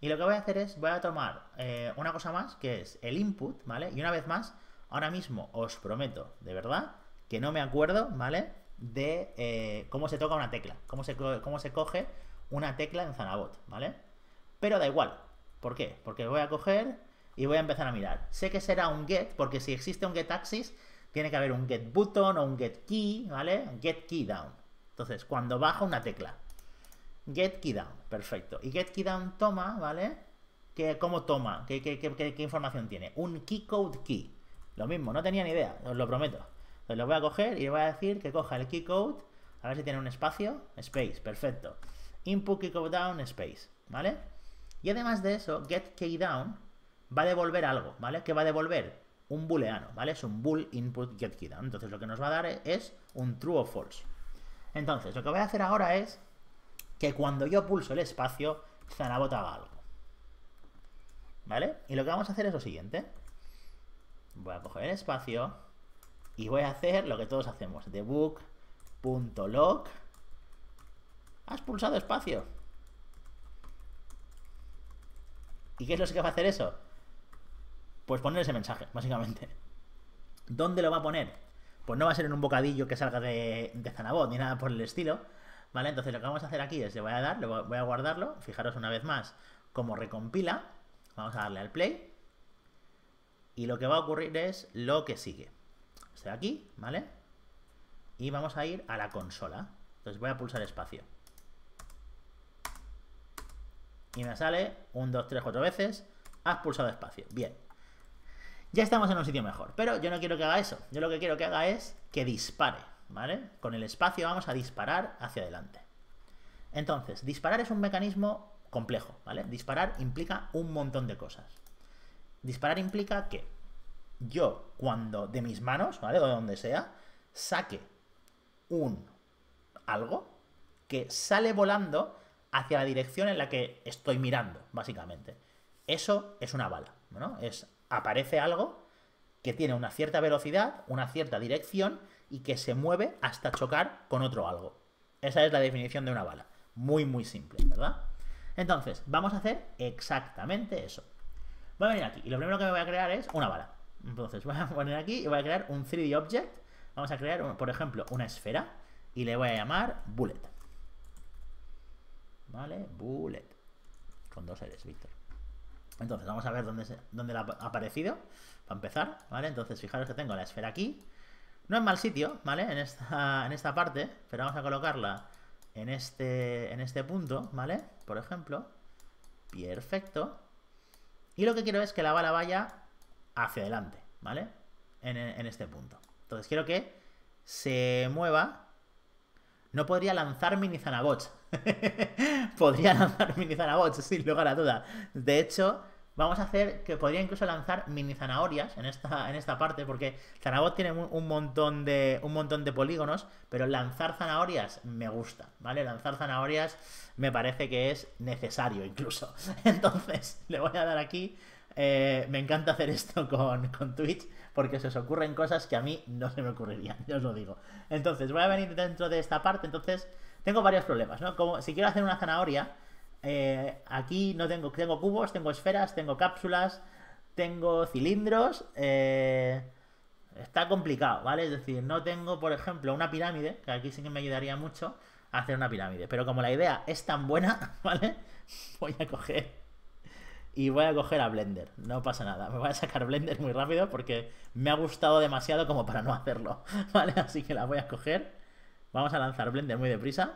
Y lo que voy a hacer es, voy a tomar eh, una cosa más, que es el input, ¿vale? Y una vez más, ahora mismo os prometo, de verdad, que no me acuerdo, ¿vale? De eh, cómo se toca una tecla, cómo se, cómo se coge una tecla en Zanabot, ¿vale? Pero da igual. ¿Por qué? Porque voy a coger y voy a empezar a mirar. Sé que será un get, porque si existe un get axis, tiene que haber un get button o un get key, ¿vale? Get key down. Entonces, cuando baja una tecla. Get key down, perfecto. Y get key down toma, ¿vale? ¿Cómo toma? ¿Qué, información tiene? Un key key. Lo mismo, no tenía ni idea, os lo prometo. Entonces lo voy a coger y le voy a decir que coja el keyCode. a ver si tiene un espacio. Space, perfecto. Input key down, space, ¿vale? Y además de eso, get key down va a devolver algo, ¿vale? ¿Qué va a devolver? un booleano, ¿vale? Es un bool input get Entonces lo que nos va a dar es un true o false. Entonces, lo que voy a hacer ahora es que cuando yo pulso el espacio, Zanabot haga algo. ¿Vale? Y lo que vamos a hacer es lo siguiente. Voy a coger el espacio y voy a hacer lo que todos hacemos. debug.log Has pulsado espacio. ¿Y qué es lo que va a hacer eso? Pues poner ese mensaje, básicamente. ¿Dónde lo va a poner? Pues no va a ser en un bocadillo que salga de, de Zanabot ni nada por el estilo. ¿Vale? Entonces lo que vamos a hacer aquí es le voy a dar, le voy a guardarlo. Fijaros una vez más cómo recompila. Vamos a darle al play. Y lo que va a ocurrir es lo que sigue. Estoy aquí, ¿vale? Y vamos a ir a la consola. Entonces voy a pulsar espacio. Y me sale un, dos, tres, cuatro veces. Has pulsado espacio. Bien ya estamos en un sitio mejor. Pero yo no quiero que haga eso. Yo lo que quiero que haga es que dispare, ¿vale? Con el espacio vamos a disparar hacia adelante. Entonces, disparar es un mecanismo complejo, ¿vale? Disparar implica un montón de cosas. Disparar implica que yo, cuando de mis manos, ¿vale? O de donde sea, saque un algo que sale volando hacia la dirección en la que estoy mirando, básicamente. Eso es una bala, ¿no? Es aparece algo que tiene una cierta velocidad, una cierta dirección y que se mueve hasta chocar con otro algo. Esa es la definición de una bala. Muy, muy simple, ¿verdad? Entonces, vamos a hacer exactamente eso. Voy a venir aquí y lo primero que me voy a crear es una bala. Entonces, voy a poner aquí y voy a crear un 3D object. Vamos a crear, por ejemplo, una esfera y le voy a llamar bullet. ¿Vale? Bullet. Con dos seres Víctor. Entonces, vamos a ver dónde, la ha aparecido, para empezar, ¿vale? Entonces, fijaros que tengo la esfera aquí. No en mal sitio, ¿vale? En esta, parte, pero vamos a colocarla en este, en este punto, ¿vale? Por ejemplo. Perfecto. Y lo que quiero es que la bala vaya hacia adelante, ¿vale? en este punto. Entonces, quiero que se mueva no podría lanzar mini Zanabots. podría lanzar mini Zanabots, sin lugar a duda. De hecho, vamos a hacer que podría incluso lanzar mini zanahorias en esta, en esta parte, porque Zanabot tiene un, montón de, un montón de polígonos, pero lanzar zanahorias me gusta, ¿vale? Lanzar zanahorias me parece que es necesario incluso. Entonces, le voy a dar aquí. Eh, me encanta hacer esto con, con Twitch porque se os ocurren cosas que a mí no se me ocurrirían, ya os lo digo. Entonces, voy a venir dentro de esta parte, entonces tengo varios problemas, ¿no? Como si quiero hacer una zanahoria, eh, aquí no tengo, tengo cubos, tengo esferas, tengo cápsulas, tengo cilindros, eh, está complicado, ¿vale? Es decir, no tengo, por ejemplo, una pirámide, que aquí sí que me ayudaría mucho a hacer una pirámide, pero como la idea es tan buena, ¿vale? Voy a coger y voy a coger a Blender. No pasa nada. Me voy a sacar Blender muy rápido porque me ha gustado demasiado como para no hacerlo. ¿Vale? Así que la voy a coger. Vamos a lanzar Blender muy deprisa.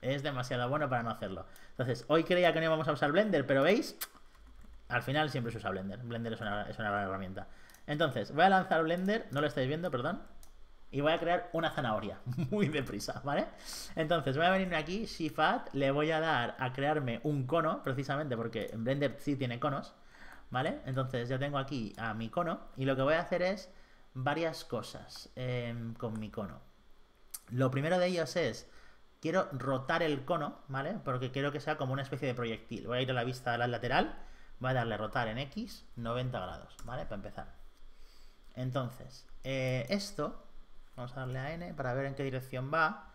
Es demasiado bueno para no hacerlo. Entonces, hoy creía que no íbamos a usar Blender, pero veis, al final siempre se usa Blender. Blender es una, es una gran herramienta. Entonces, voy a lanzar Blender. No lo estáis viendo, perdón y voy a crear una zanahoria, muy deprisa, ¿vale? Entonces voy a venirme aquí, shift, le voy a dar a crearme un cono, precisamente porque en Blender sí tiene conos, ¿vale? Entonces ya tengo aquí a mi cono y lo que voy a hacer es varias cosas em, con mi cono. Lo primero de ellos es, quiero rotar el cono, ¿vale? Porque quiero que sea como una especie de proyectil. Voy a ir a la vista la lateral, voy a darle rotar en X, 90 grados, ¿vale? Para empezar. Entonces, eh, esto Vamos a darle a N para ver en qué dirección va.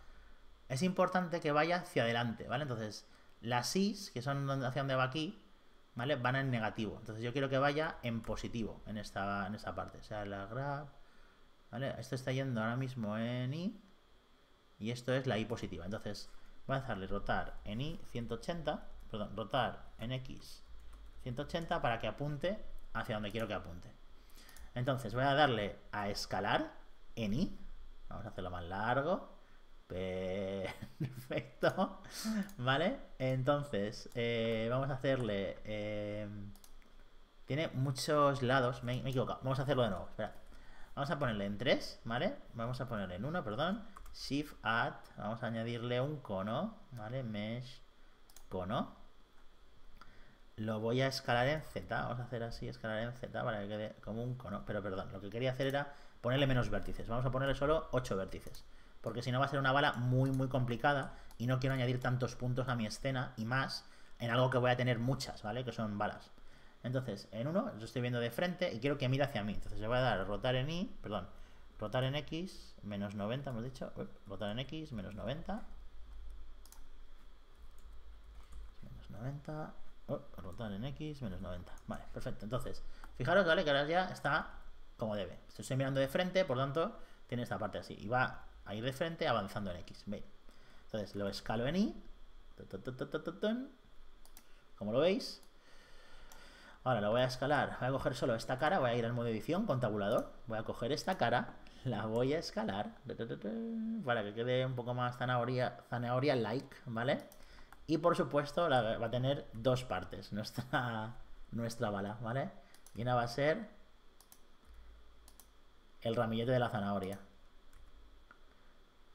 Es importante que vaya hacia adelante, ¿vale? Entonces, las is, que son hacia donde va aquí, ¿vale? Van en negativo. Entonces yo quiero que vaya en positivo en esta, en esta parte. O sea, la grab, ¿vale? Esto está yendo ahora mismo en i y esto es la i positiva. Entonces voy a hacerle rotar en i 180, perdón, rotar en x 180 para que apunte hacia donde quiero que apunte. Entonces voy a darle a escalar en i, Vamos a hacerlo más largo. Perfecto. ¿Vale? Entonces, eh, vamos a hacerle... Eh, tiene muchos lados. Me, he equivocado. Vamos a hacerlo de nuevo. Espera. Vamos a ponerle en 3, ¿vale? Vamos a ponerle en 1, perdón. Shift Add. Vamos a añadirle un cono, ¿vale? Mesh cono. Lo voy a escalar en Z. Vamos a hacer así, escalar en Z para que quede como un cono. Pero perdón, lo que quería hacer era ponerle menos vértices. Vamos a ponerle solo 8 vértices. Porque si no va a ser una bala muy, muy complicada y no quiero añadir tantos puntos a mi escena y más en algo que voy a tener muchas, ¿vale? Que son balas. Entonces, en uno, lo estoy viendo de frente y quiero que mire hacia mí. Entonces le voy a dar rotar en Y, perdón, rotar en X, menos 90, hemos dicho. rotar en X, menos 90. Menos 90. rotar en X, menos 90. Vale, perfecto. Entonces, fijaros, ¿vale? Que ahora ya está como debe. estoy mirando de frente, por tanto, tiene esta parte así. Y va a ir de frente avanzando en X. Entonces lo escalo en Y. Como lo veis. Ahora lo voy a escalar. Voy a coger solo esta cara. Voy a ir al modo edición con tabulador. Voy a coger esta cara. La voy a escalar. Para que quede un poco más zanahoria-like. Zanahoria like vale Y por supuesto va a tener dos partes. Nuestra, nuestra bala. ¿Vale? Y una va a ser el ramillete de la zanahoria.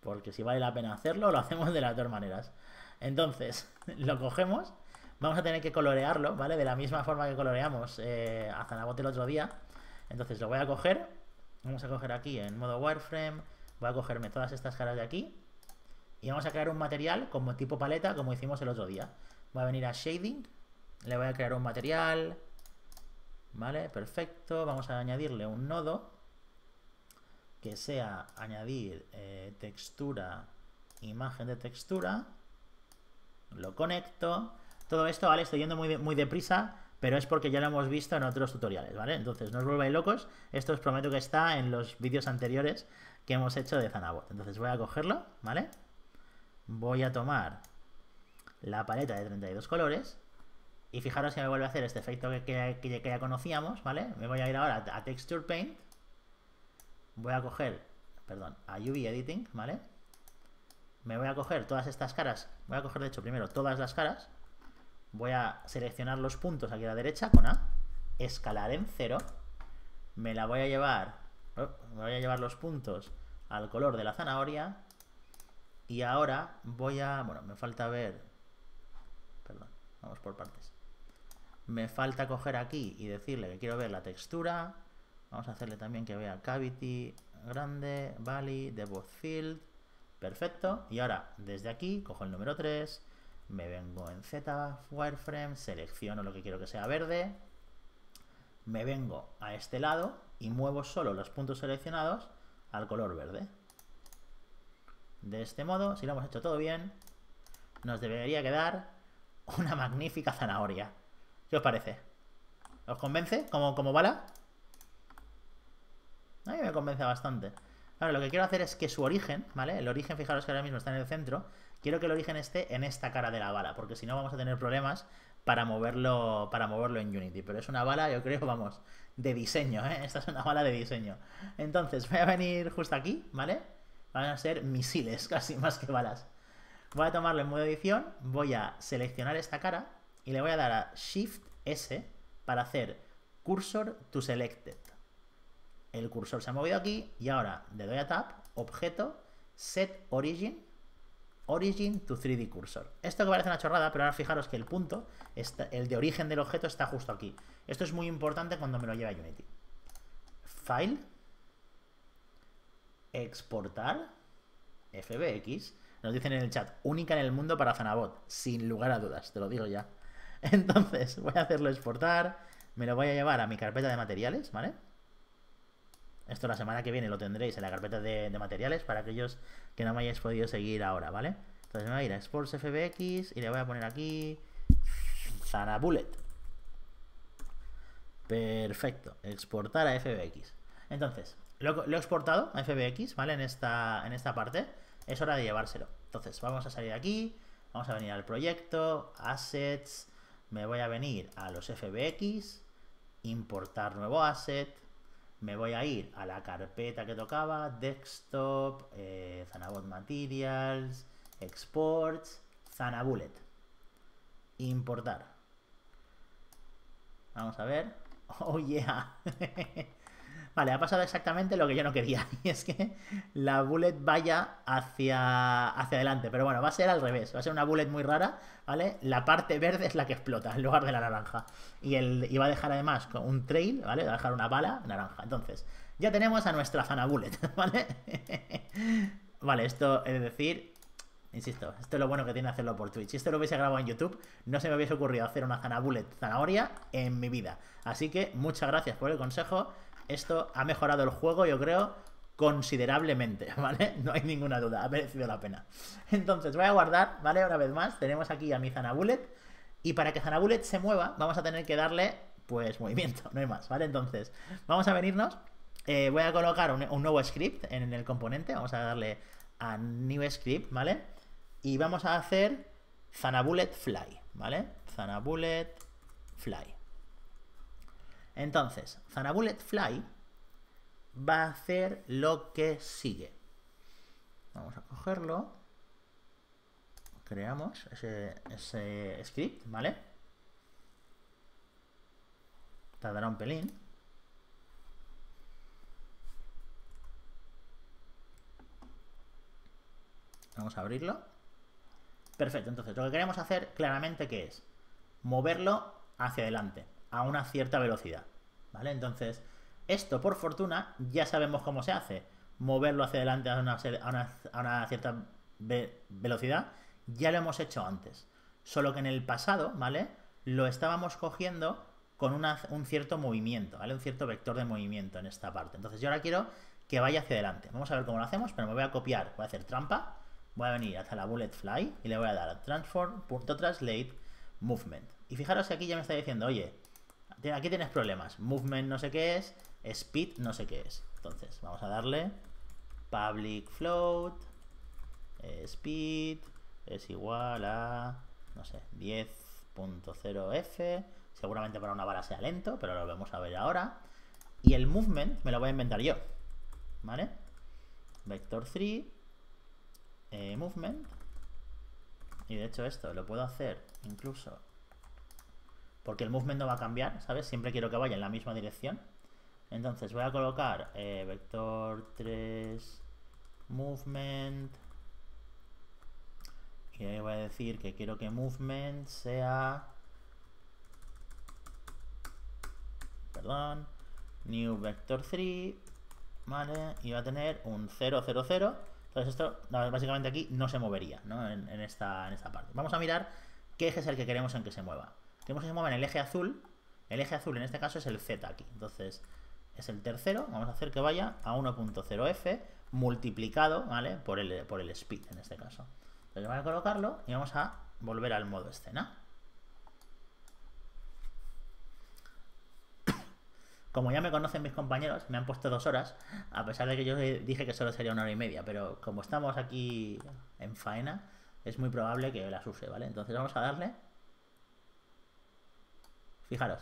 Porque si vale la pena hacerlo, lo hacemos de las dos maneras. Entonces, lo cogemos. Vamos a tener que colorearlo, ¿vale? De la misma forma que coloreamos eh, a zanahoria el otro día. Entonces lo voy a coger. Vamos a coger aquí en modo wireframe. Voy a cogerme todas estas caras de aquí. Y vamos a crear un material como tipo paleta, como hicimos el otro día. Voy a venir a Shading. Le voy a crear un material. ¿Vale? Perfecto. Vamos a añadirle un nodo que sea añadir eh, textura, imagen de textura, lo conecto, todo esto, ¿vale? Estoy yendo muy, muy deprisa, pero es porque ya lo hemos visto en otros tutoriales, ¿vale? Entonces, no os volváis locos, esto os prometo que está en los vídeos anteriores que hemos hecho de Zanabot. Entonces voy a cogerlo, ¿vale? Voy a tomar la paleta de 32 colores y fijaros que me vuelve a hacer este efecto que, que, que ya conocíamos, ¿vale? Me voy a ir ahora a Texture Paint voy a coger, perdón, a UV Editing, ¿vale? Me voy a coger todas estas caras, voy a coger de hecho primero todas las caras, voy a seleccionar los puntos aquí a la derecha con A, escalar en cero. me la voy a llevar, oh, me voy a llevar los puntos al color de la zanahoria y ahora voy a, bueno, me falta ver, perdón, vamos por partes. Me falta coger aquí y decirle que quiero ver la textura, Vamos a hacerle también que vea cavity, grande, valley, depth field. Perfecto. Y ahora, desde aquí, cojo el número 3, me vengo en Z, wireframe, selecciono lo que quiero que sea verde, me vengo a este lado y muevo solo los puntos seleccionados al color verde. De este modo, si lo hemos hecho todo bien, nos debería quedar una magnífica zanahoria. ¿Qué os parece? ¿Os convence como, como bala? A mí me convence bastante. Ahora, lo que quiero hacer es que su origen, ¿vale? El origen, fijaros que ahora mismo está en el centro. Quiero que el origen esté en esta cara de la bala, porque si no vamos a tener problemas para moverlo, para moverlo en Unity. Pero es una bala, yo creo, vamos, de diseño, ¿eh? Esta es una bala de diseño. Entonces, voy a venir justo aquí, ¿vale? Van a ser misiles, casi más que balas. Voy a tomarlo en modo edición, voy a seleccionar esta cara y le voy a dar a Shift S para hacer Cursor to Selected el cursor se ha movido aquí y ahora le doy a Tab, Objeto, Set Origin, Origin to 3D Cursor. Esto que parece una chorrada, pero ahora fijaros que el punto, el de origen del objeto está justo aquí. Esto es muy importante cuando me lo lleva Unity. File, Exportar, FBX. Nos dicen en el chat, única en el mundo para Zanabot, sin lugar a dudas, te lo digo ya. Entonces, voy a hacerlo exportar, me lo voy a llevar a mi carpeta de materiales, ¿vale? Esto la semana que viene lo tendréis en la carpeta de, materiales para aquellos que no me hayáis podido seguir ahora, ¿vale? Entonces me voy a ir a exports FBX y le voy a poner aquí Zana Bullet. Perfecto, exportar a FBX. Entonces, lo, he exportado a FBX, ¿vale? En esta, en esta parte. Es hora de llevárselo. Entonces, vamos a salir aquí, vamos a venir al proyecto, assets, me voy a venir a los FBX, importar nuevo asset, me voy a ir a la carpeta que tocaba, desktop, eh, Zanabot Materials, exports, Zanabullet. Importar. Vamos a ver. Oh yeah. Vale, ha pasado exactamente lo que yo no quería, y es que la bullet vaya hacia, hacia adelante, pero bueno, va a ser al revés, va a ser una bullet muy rara, ¿vale? La parte verde es la que explota en lugar de la naranja, y, el, va a dejar además un trail, ¿vale? Va a dejar una bala naranja, entonces ya tenemos a nuestra zana bullet, ¿vale? vale, esto es decir, Insisto, esto es lo bueno que tiene hacerlo por Twitch. Si esto lo hubiese grabado en YouTube, no se me hubiese ocurrido hacer una zana bullet zanahoria en mi vida. Así que muchas gracias por el consejo esto ha mejorado el juego, yo creo, considerablemente, ¿vale? No hay ninguna duda, ha merecido la pena. Entonces voy a guardar, ¿vale? Una vez más, tenemos aquí a mi Zanabullet Y para que Zanabullet se mueva, vamos a tener que darle, pues, movimiento, no hay más, ¿vale? Entonces, vamos a venirnos. Eh, voy a colocar un, nuevo script en el componente. Vamos a darle a New Script, ¿vale? Y vamos a hacer Zanabullet Fly, ¿vale? Zanabullet Fly. Entonces, Fly va a hacer lo que sigue. Vamos a cogerlo. Creamos ese, ese script, ¿vale? Tardará un pelín. Vamos a abrirlo. Perfecto, entonces lo que queremos hacer claramente que es moverlo hacia adelante a una cierta velocidad. ¿vale? Entonces, esto por fortuna ya sabemos cómo se hace. Moverlo hacia adelante a una, a una, cierta velocidad ya lo hemos hecho antes. Solo que en el pasado, ¿vale? Lo estábamos cogiendo con un cierto movimiento, ¿vale? Un cierto vector de movimiento en esta parte. Entonces yo ahora quiero que vaya hacia adelante. Vamos a ver cómo lo hacemos, pero me voy a copiar, voy a hacer trampa, voy a venir hacia la bullet fly y le voy a dar a transform.translate movement. Y fijaros que aquí ya me está diciendo, oye, aquí tienes problemas. Movement no sé qué es, speed no sé qué es. Entonces, vamos a darle public float, eh, speed es igual a, no sé, 10.0f. Seguramente para una vara sea lento, pero lo vamos a ver ahora. Y el movement me lo voy a inventar yo. ¿Vale? Vector 3, eh, movement. Y de hecho esto lo puedo hacer incluso porque el movement no va a cambiar, ¿sabes? Siempre quiero que vaya en la misma dirección. Entonces voy a colocar eh, vector 3 movement y ahí voy a decir que quiero que movement sea perdón new vector 3 vale y va a tener un 0 0 0 entonces esto básicamente aquí no se movería ¿no? En, esta, en esta parte vamos a mirar qué eje es el que queremos en que se mueva Queremos que se mueva en el eje azul. El eje azul en este caso es el Z aquí. Entonces es el tercero. Vamos a hacer que vaya a 1.0f multiplicado ¿vale? por, el, por el speed en este caso. Entonces vamos a colocarlo y vamos a volver al modo escena. Como ya me conocen mis compañeros, me han puesto dos horas, a pesar de que yo dije que solo sería una hora y media, pero como estamos aquí en faena, es muy probable que las use, ¿vale? Entonces vamos a darle Fijaros.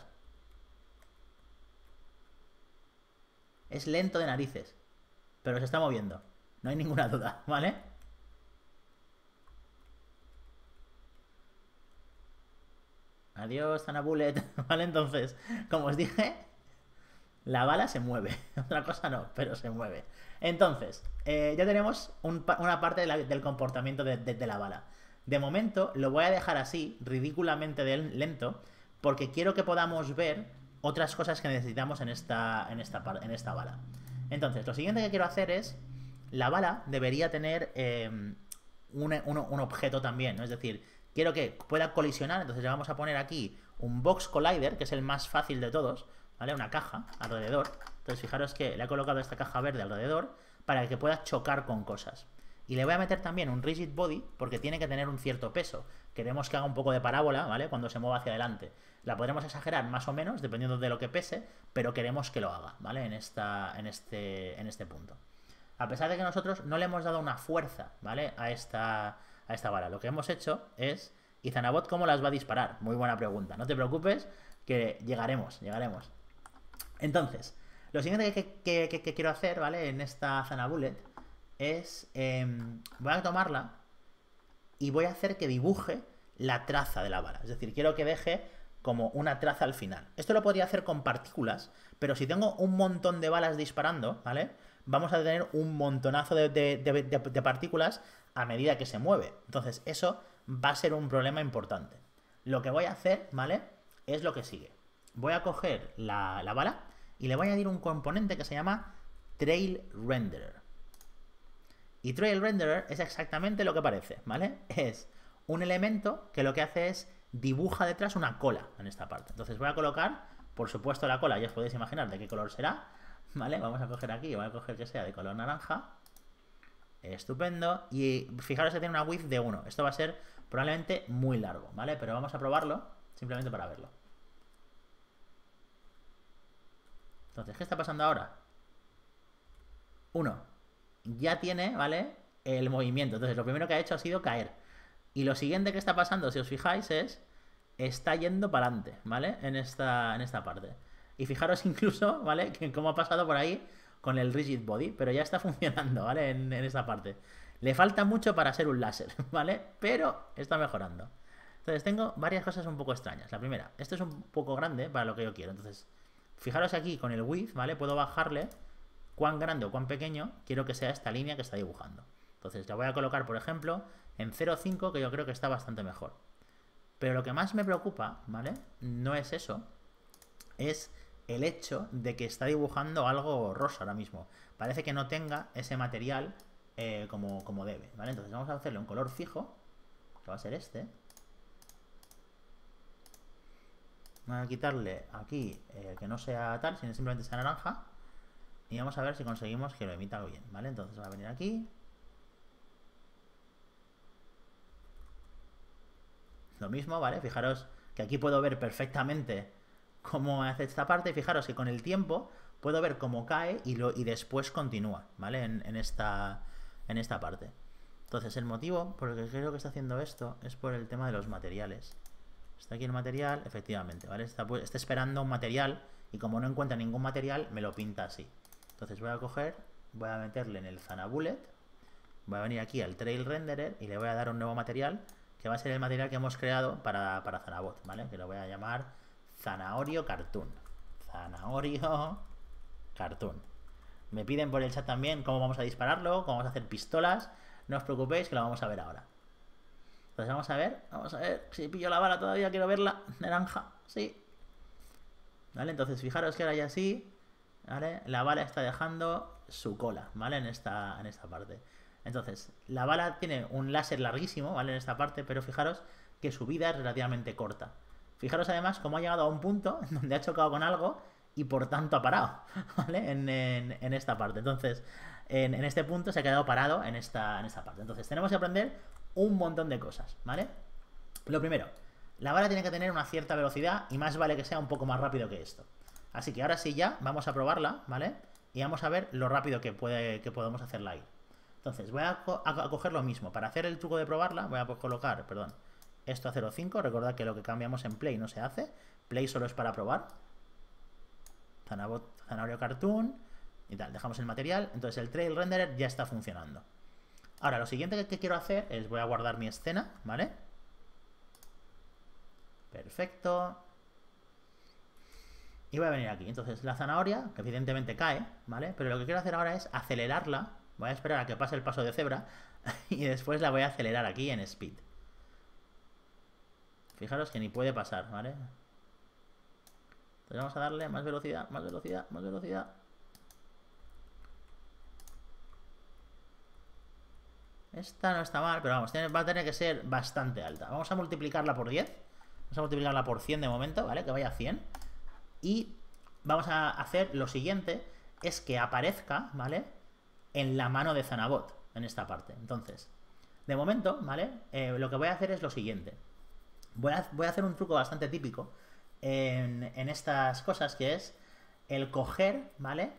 Es lento de narices. Pero se está moviendo. No hay ninguna duda, ¿vale? Adiós, Ana Bullet. Vale, entonces, como os dije, la bala se mueve. Otra cosa no, pero se mueve. Entonces, eh, ya tenemos una parte del comportamiento de la bala. De momento, lo voy a dejar así, ridículamente lento porque quiero que podamos ver otras cosas que necesitamos en esta, en esta, en esta bala. Entonces, lo siguiente que quiero hacer es, la bala debería tener em, un, objeto también, ¿no? es decir, quiero que pueda colisionar, entonces le vamos a poner aquí un box collider, que es el más fácil de todos, ¿vale? Una caja alrededor. Entonces, fijaros que le he colocado esta caja verde alrededor para que pueda chocar con cosas. Y le voy a meter también un rigid body porque tiene que tener un cierto peso. Queremos que haga un poco de parábola, ¿vale? Cuando se mueva hacia adelante. La podremos exagerar más o menos dependiendo de lo que pese, pero queremos que lo haga, ¿vale? En, esta, en, este, en este punto. A pesar de que nosotros no le hemos dado una fuerza, ¿vale? A esta, a esta bala. Lo que hemos hecho es... ¿Y Zanabot cómo las va a disparar? Muy buena pregunta. No te preocupes que llegaremos, llegaremos. Entonces, lo siguiente que, quiero hacer, ¿vale? En esta Zanabullet es... Em, voy a tomarla y voy a hacer que dibuje la traza de la bala Es decir, quiero que deje como una traza al final. Esto lo podría hacer con partículas, pero si tengo un montón de balas disparando, ¿vale? Vamos a tener un montonazo de, partículas a medida que se mueve. Entonces, eso va a ser un problema importante. Lo que voy a hacer, ¿vale? Es lo que sigue. Voy a coger la, la bala y le voy a añadir un componente que se llama Trail Renderer. Y Trail Renderer es exactamente lo que parece, ¿vale? Es un elemento que lo que hace es dibuja detrás una cola en esta parte. Entonces voy a colocar, por supuesto, la cola, ya os podéis imaginar de qué color será, ¿vale? Vamos a coger aquí, voy a coger que sea de color naranja. Estupendo. Y fijaros que tiene una width de 1. Esto va a ser probablemente muy largo, ¿vale? Pero vamos a probarlo simplemente para verlo. Entonces, ¿qué está pasando ahora? 1 ya tiene, ¿vale? El movimiento. Entonces, lo primero que ha hecho ha sido caer. Y lo siguiente que está pasando, si os fijáis, es está yendo para adelante, ¿vale? En esta, en esta parte. Y fijaros incluso, ¿vale? Que cómo ha pasado por ahí con el rigid body, pero ya está funcionando, ¿vale? En, en esta parte. Le falta mucho para ser un láser, ¿vale? Pero está mejorando. Entonces tengo varias cosas un poco extrañas. La primera, esto es un poco grande para lo que yo quiero. Entonces, fijaros aquí con el width, ¿vale? Puedo bajarle cuán grande o cuán pequeño quiero que sea esta línea que está dibujando. Entonces la voy a colocar, por ejemplo, en 0,5, que yo creo que está bastante mejor. Pero lo que más me preocupa, ¿vale? No es eso, es el hecho de que está dibujando algo rosa ahora mismo. Parece que no tenga ese material eh, como, como debe, ¿vale? Entonces vamos a hacerle un color fijo, que va a ser este. Vamos a quitarle aquí eh, que no sea tal, sino simplemente sea naranja. Y vamos a ver si conseguimos que lo emita bien, ¿vale? Entonces va a venir aquí. Lo mismo, ¿vale? Fijaros que aquí puedo ver perfectamente cómo hace esta parte. Fijaros que con el tiempo puedo ver cómo cae y, lo, y después continúa, ¿vale? En, esta, en esta parte. Entonces el motivo por el que creo que está haciendo esto es por el tema de los materiales. Está aquí el material, efectivamente, ¿vale? está pues, esperando un material y como no encuentra ningún material, me lo pinta así. Entonces voy a coger, voy a meterle en el Zana voy a venir aquí al Trail Renderer y le voy a dar un nuevo material, que va a ser el material que hemos creado para, para Zanabot, ¿vale? Que lo voy a llamar Zanahorio Cartoon. Zanahorio Cartoon. Me piden por el chat también cómo vamos a dispararlo, cómo vamos a hacer pistolas. No os preocupéis que lo vamos a ver ahora. Entonces vamos a ver, vamos a ver si pillo la bala todavía, quiero verla. Naranja, sí. Vale, entonces fijaros que ahora ya sí la bala está dejando su cola, ¿vale? En esta, en esta parte. Entonces, la bala tiene un láser larguísimo, ¿vale? En esta parte, pero fijaros que su vida es relativamente corta. Fijaros además cómo ha llegado a un punto donde ha chocado con algo y por tanto ha parado, ¿vale? En, esta parte. Entonces, en, en, este punto se ha quedado parado en esta, en esta parte. Entonces, tenemos que aprender un montón de cosas, ¿vale? Lo primero, la bala tiene que tener una cierta velocidad y más vale que sea un poco más rápido que esto. Así que ahora sí ya vamos a probarla, ¿vale? Y vamos a ver lo rápido que, puede, podemos hacerla Entonces, voy a, coger lo mismo. Para hacer el truco de probarla, voy a pues colocar, perdón, esto a 0.5. Recordad que lo que cambiamos en play no se hace. Play solo es para probar. Zanahorio Cartoon y tal. Dejamos el material. Entonces el Trail Renderer ya está funcionando. Ahora, lo siguiente que, que quiero hacer es voy a guardar mi escena, ¿vale? Perfecto y voy a venir aquí. Entonces la zanahoria, que evidentemente cae, ¿vale? Pero lo que quiero hacer ahora es acelerarla. Voy a esperar a que pase el paso de cebra y después la voy a acelerar aquí en speed. Fijaros que ni puede pasar, ¿vale? Entonces vamos a darle más velocidad, más velocidad, más velocidad. Esta no está mal, pero vamos, va a tener que ser bastante alta. Vamos a multiplicarla por 10. Vamos a multiplicarla por 100 de momento, ¿vale? Que vaya a 100. Y vamos a hacer lo siguiente, es que aparezca, ¿vale? En la mano de Zanabot, en esta parte. Entonces, de momento, ¿vale? Eh, lo que voy a hacer es lo siguiente. Voy a, hacer un truco bastante típico en, estas cosas, que es el coger, ¿vale?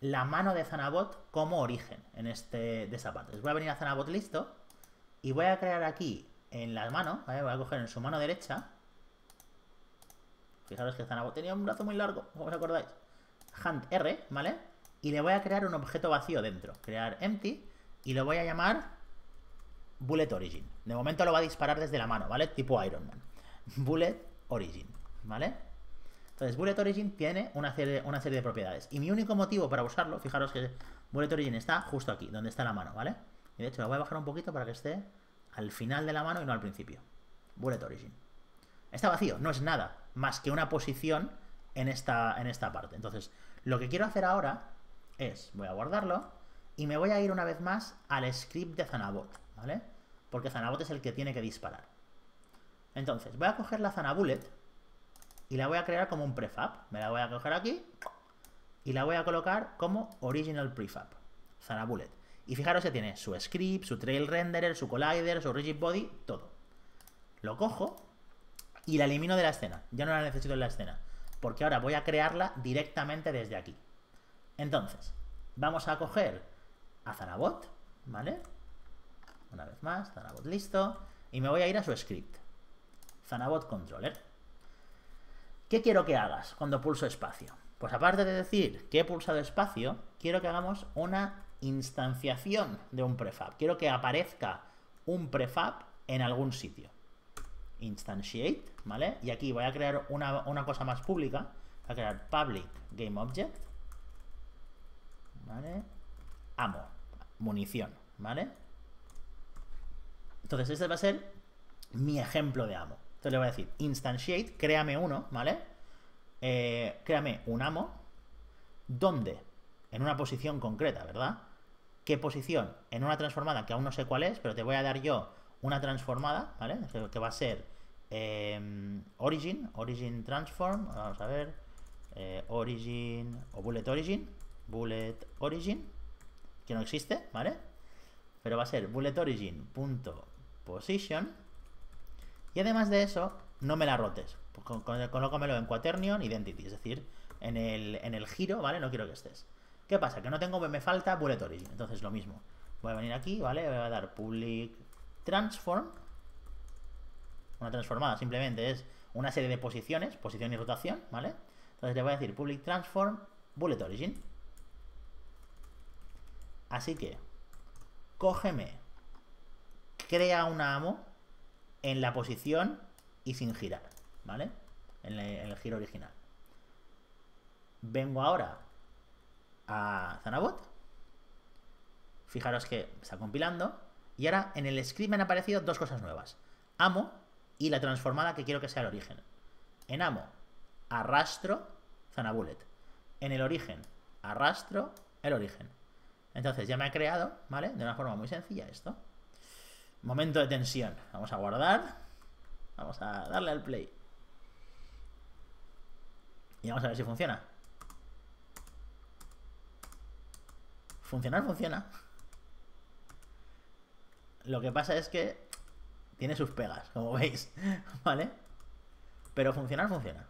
La mano de Zanabot como origen en este, de esta parte. voy a venir a Zanabot listo y voy a crear aquí en la mano, voy a coger en su mano derecha Fijaros que tenía un brazo muy largo, como os acordáis. Hand R, ¿vale? Y le voy a crear un objeto vacío dentro. Crear empty. Y lo voy a llamar Bullet Origin. De momento lo va a disparar desde la mano, ¿vale? Tipo Iron Man. Bullet Origin, ¿vale? Entonces, Bullet Origin tiene una serie, una serie de propiedades. Y mi único motivo para usarlo, fijaros que Bullet Origin está justo aquí, donde está la mano, ¿vale? Y de hecho, lo voy a bajar un poquito para que esté al final de la mano y no al principio. Bullet Origin. Está vacío, no es nada más que una posición en esta, en esta parte. Entonces, lo que quiero hacer ahora es, voy a guardarlo y me voy a ir una vez más al script de Zanabot, ¿vale? Porque Zanabot es el que tiene que disparar. Entonces, voy a coger la Zanabullet y la voy a crear como un prefab. Me la voy a coger aquí y la voy a colocar como original prefab, Zanabullet. Y fijaros que tiene su script, su trail renderer, su collider, su rigid body, todo. Lo cojo y la elimino de la escena. Ya no la necesito en la escena. Porque ahora voy a crearla directamente desde aquí. Entonces, vamos a coger a Zanabot ¿vale? Una vez más, Zanabot listo. Y me voy a ir a su script. Zanabot controller. ¿Qué quiero que hagas cuando pulso espacio? Pues aparte de decir que he pulsado espacio, quiero que hagamos una instanciación de un prefab. Quiero que aparezca un prefab en algún sitio instantiate, ¿vale? Y aquí voy a crear una, cosa más pública, voy a crear public object. ¿vale? Amo, munición, ¿vale? Entonces este va a ser mi ejemplo de amo. Entonces le voy a decir instantiate, créame uno, ¿vale? Eh, créame un amo, ¿dónde? En una posición concreta, ¿verdad? ¿Qué posición? En una transformada que aún no sé cuál es, pero te voy a dar yo una transformada, ¿vale? Que va a ser em, origin, origin transform, vamos a ver, eh, origin o bullet origin, bullet origin, que no existe, ¿vale? Pero va a ser bullet origin.position y además de eso, no me la rotes, pues colócamelo en quaternion identity, es decir, el, en el giro, ¿vale? No quiero que estés. ¿Qué pasa? Que no tengo, me falta bullet origin, entonces lo mismo. Voy a venir aquí, ¿vale? Voy a dar public transform, una transformada simplemente es una serie de posiciones, posición y rotación, ¿vale? Entonces le voy a decir public transform bullet origin. Así que, cógeme, crea una amo en la posición y sin girar, ¿vale? En, el giro original. Vengo ahora a Zanabot. Fijaros que está compilando. Y ahora en el script me han aparecido dos cosas nuevas. Amo y la transformada que quiero que sea el origen. En amo, arrastro, zona bullet. En el origen, arrastro, el origen. Entonces ya me ha creado, ¿vale? De una forma muy sencilla esto. Momento de tensión. Vamos a guardar. Vamos a darle al play. Y vamos a ver si funciona. Funcionar funciona. Lo que pasa es que tiene sus pegas, como veis, ¿vale? Pero funcionar funciona.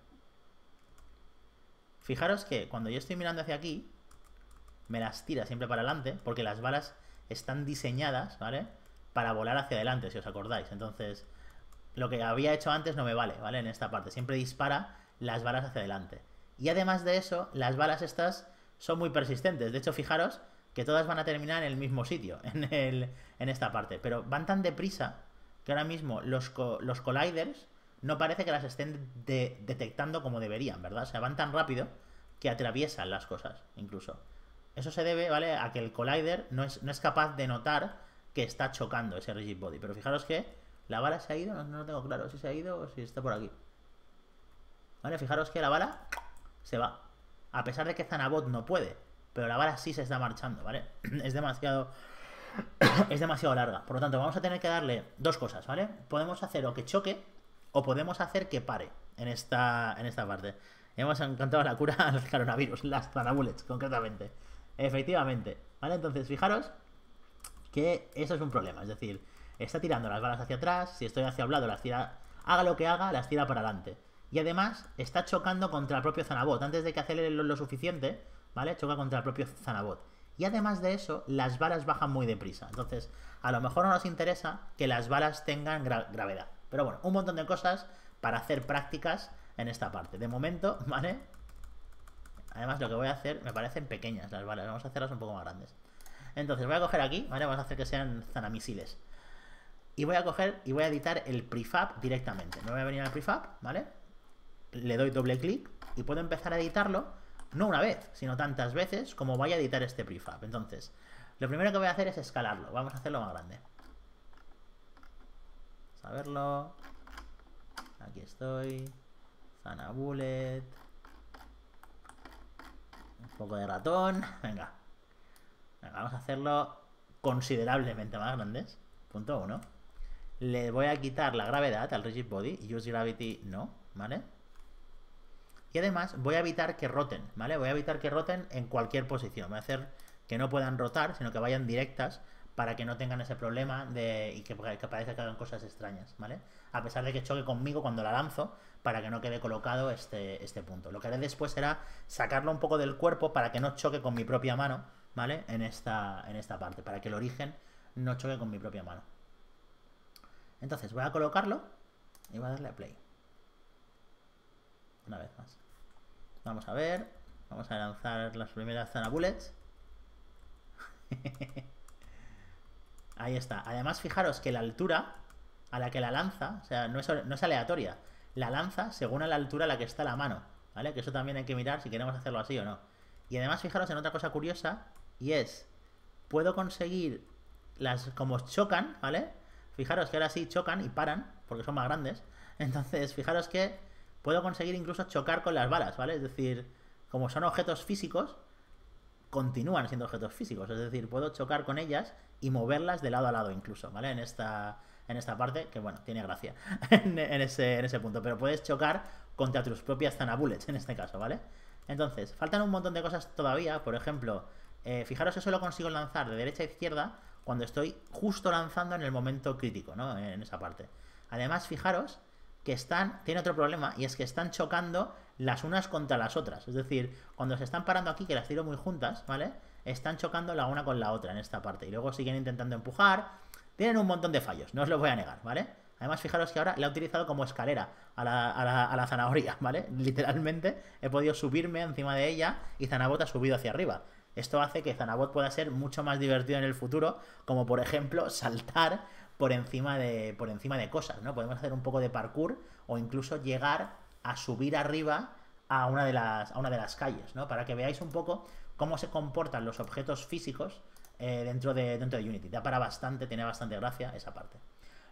Fijaros que cuando yo estoy mirando hacia aquí, me las tira siempre para adelante, porque las balas están diseñadas, ¿vale? Para volar hacia adelante, si os acordáis. Entonces, lo que había hecho antes no me vale, ¿vale? En esta parte. Siempre dispara las balas hacia adelante. Y además de eso, las balas estas son muy persistentes. De hecho, fijaros que todas van a terminar en el mismo sitio, en, el, en esta parte. Pero van tan deprisa que ahora mismo los, colliders no parece que las estén detectando como deberían, ¿verdad? O sea, van tan rápido que atraviesan las cosas, incluso. Eso se debe, ¿vale? A que el collider no es, capaz de notar que está chocando ese rigid body. Pero fijaros que la bala se ha ido, no, no tengo claro si se ha ido o si está por aquí. ¿Vale? Fijaros que la bala se va. A pesar de que Zanabot no puede. Pero la bala sí se está marchando, ¿vale? Es demasiado... es demasiado larga. Por lo tanto, vamos a tener que darle dos cosas, ¿vale? Podemos hacer o que choque o podemos hacer que pare en esta, en esta parte. Hemos encantado la cura al coronavirus, las Zanabullets, concretamente. Efectivamente, ¿vale? Entonces, fijaros que eso es un problema. Es decir, está tirando las balas hacia atrás, si estoy hacia un lado las tira... Haga lo que haga, las tira para adelante. Y además, está chocando contra el propio Zanabot. Antes de que acelere lo suficiente, ¿vale? Choca contra el propio Zanabot. Y además de eso, las balas bajan muy deprisa. Entonces, a lo mejor no nos interesa que las balas tengan gravedad. Pero bueno, un montón de cosas para hacer prácticas en esta parte. De momento, ¿vale? Además, lo que voy a hacer, me parecen pequeñas las balas. Vamos a hacerlas un poco más grandes. Entonces, voy a coger aquí, ¿vale? Vamos a hacer que sean zanamisiles. Y voy a coger y voy a editar el prefab directamente. Me voy a venir al prefab, ¿vale? Le doy doble clic y puedo empezar a editarlo no una vez, sino tantas veces como vaya a editar este prefab. Entonces, lo primero que voy a hacer es escalarlo. Vamos a hacerlo más grande. Saberlo. Aquí estoy. Zana bullet. Un poco de ratón. Venga. vamos a hacerlo considerablemente más grandes. Punto uno. Le voy a quitar la gravedad al rigid body. Use gravity no, ¿vale? Y además voy a evitar que roten, ¿vale? Voy a evitar que roten en cualquier posición. Voy a hacer que no puedan rotar, sino que vayan directas para que no tengan ese problema de, y que, parezca que hagan cosas extrañas, ¿vale? A pesar de que choque conmigo cuando la lanzo, para que no quede colocado este, este punto. Lo que haré después será sacarlo un poco del cuerpo para que no choque con mi propia mano, ¿vale? En esta, en esta parte, para que el origen no choque con mi propia mano. Entonces voy a colocarlo y voy a darle a play una vez más. Vamos a ver. Vamos a lanzar las primeras Zana Bullets. Ahí está. Además, fijaros que la altura a la que la lanza, o sea, no es, no es aleatoria. La lanza según a la altura a la que está la mano, ¿vale? Que eso también hay que mirar si queremos hacerlo así o no. Y además, fijaros en otra cosa curiosa, y es, puedo conseguir las, como chocan, ¿vale? Fijaros que ahora sí chocan y paran, porque son más grandes. Entonces, fijaros que puedo conseguir incluso chocar con las balas, ¿vale? Es decir, como son objetos físicos, continúan siendo objetos físicos. Es decir, puedo chocar con ellas y moverlas de lado a lado incluso, ¿vale? En esta, en esta parte, que bueno, tiene gracia en, ese, punto. Pero puedes chocar contra tus propias Bullets en este caso, ¿vale? Entonces, faltan un montón de cosas todavía. Por ejemplo, eh, fijaros que solo consigo lanzar de derecha a izquierda cuando estoy justo lanzando en el momento crítico, ¿no? En esa parte. Además, fijaros que están, tiene otro problema, y es que están chocando las unas contra las otras. Es decir, cuando se están parando aquí, que las tiro muy juntas, ¿vale? Están chocando la una con la otra en esta parte. Y luego siguen intentando empujar. Tienen un montón de fallos, no os lo voy a negar, ¿vale? Además, fijaros que ahora la he utilizado como escalera a la, a la, zanahoria, ¿vale? Literalmente he podido subirme encima de ella y Zanabot ha subido hacia arriba. Esto hace que Zanabot pueda ser mucho más divertido en el futuro, como por ejemplo saltar por encima de, por encima de cosas, ¿no? Podemos hacer un poco de parkour o incluso llegar a subir arriba a una de las, a una de las calles, ¿no? Para que veáis un poco cómo se comportan los objetos físicos eh, dentro, de, dentro de Unity. Da para bastante, tiene bastante gracia esa parte.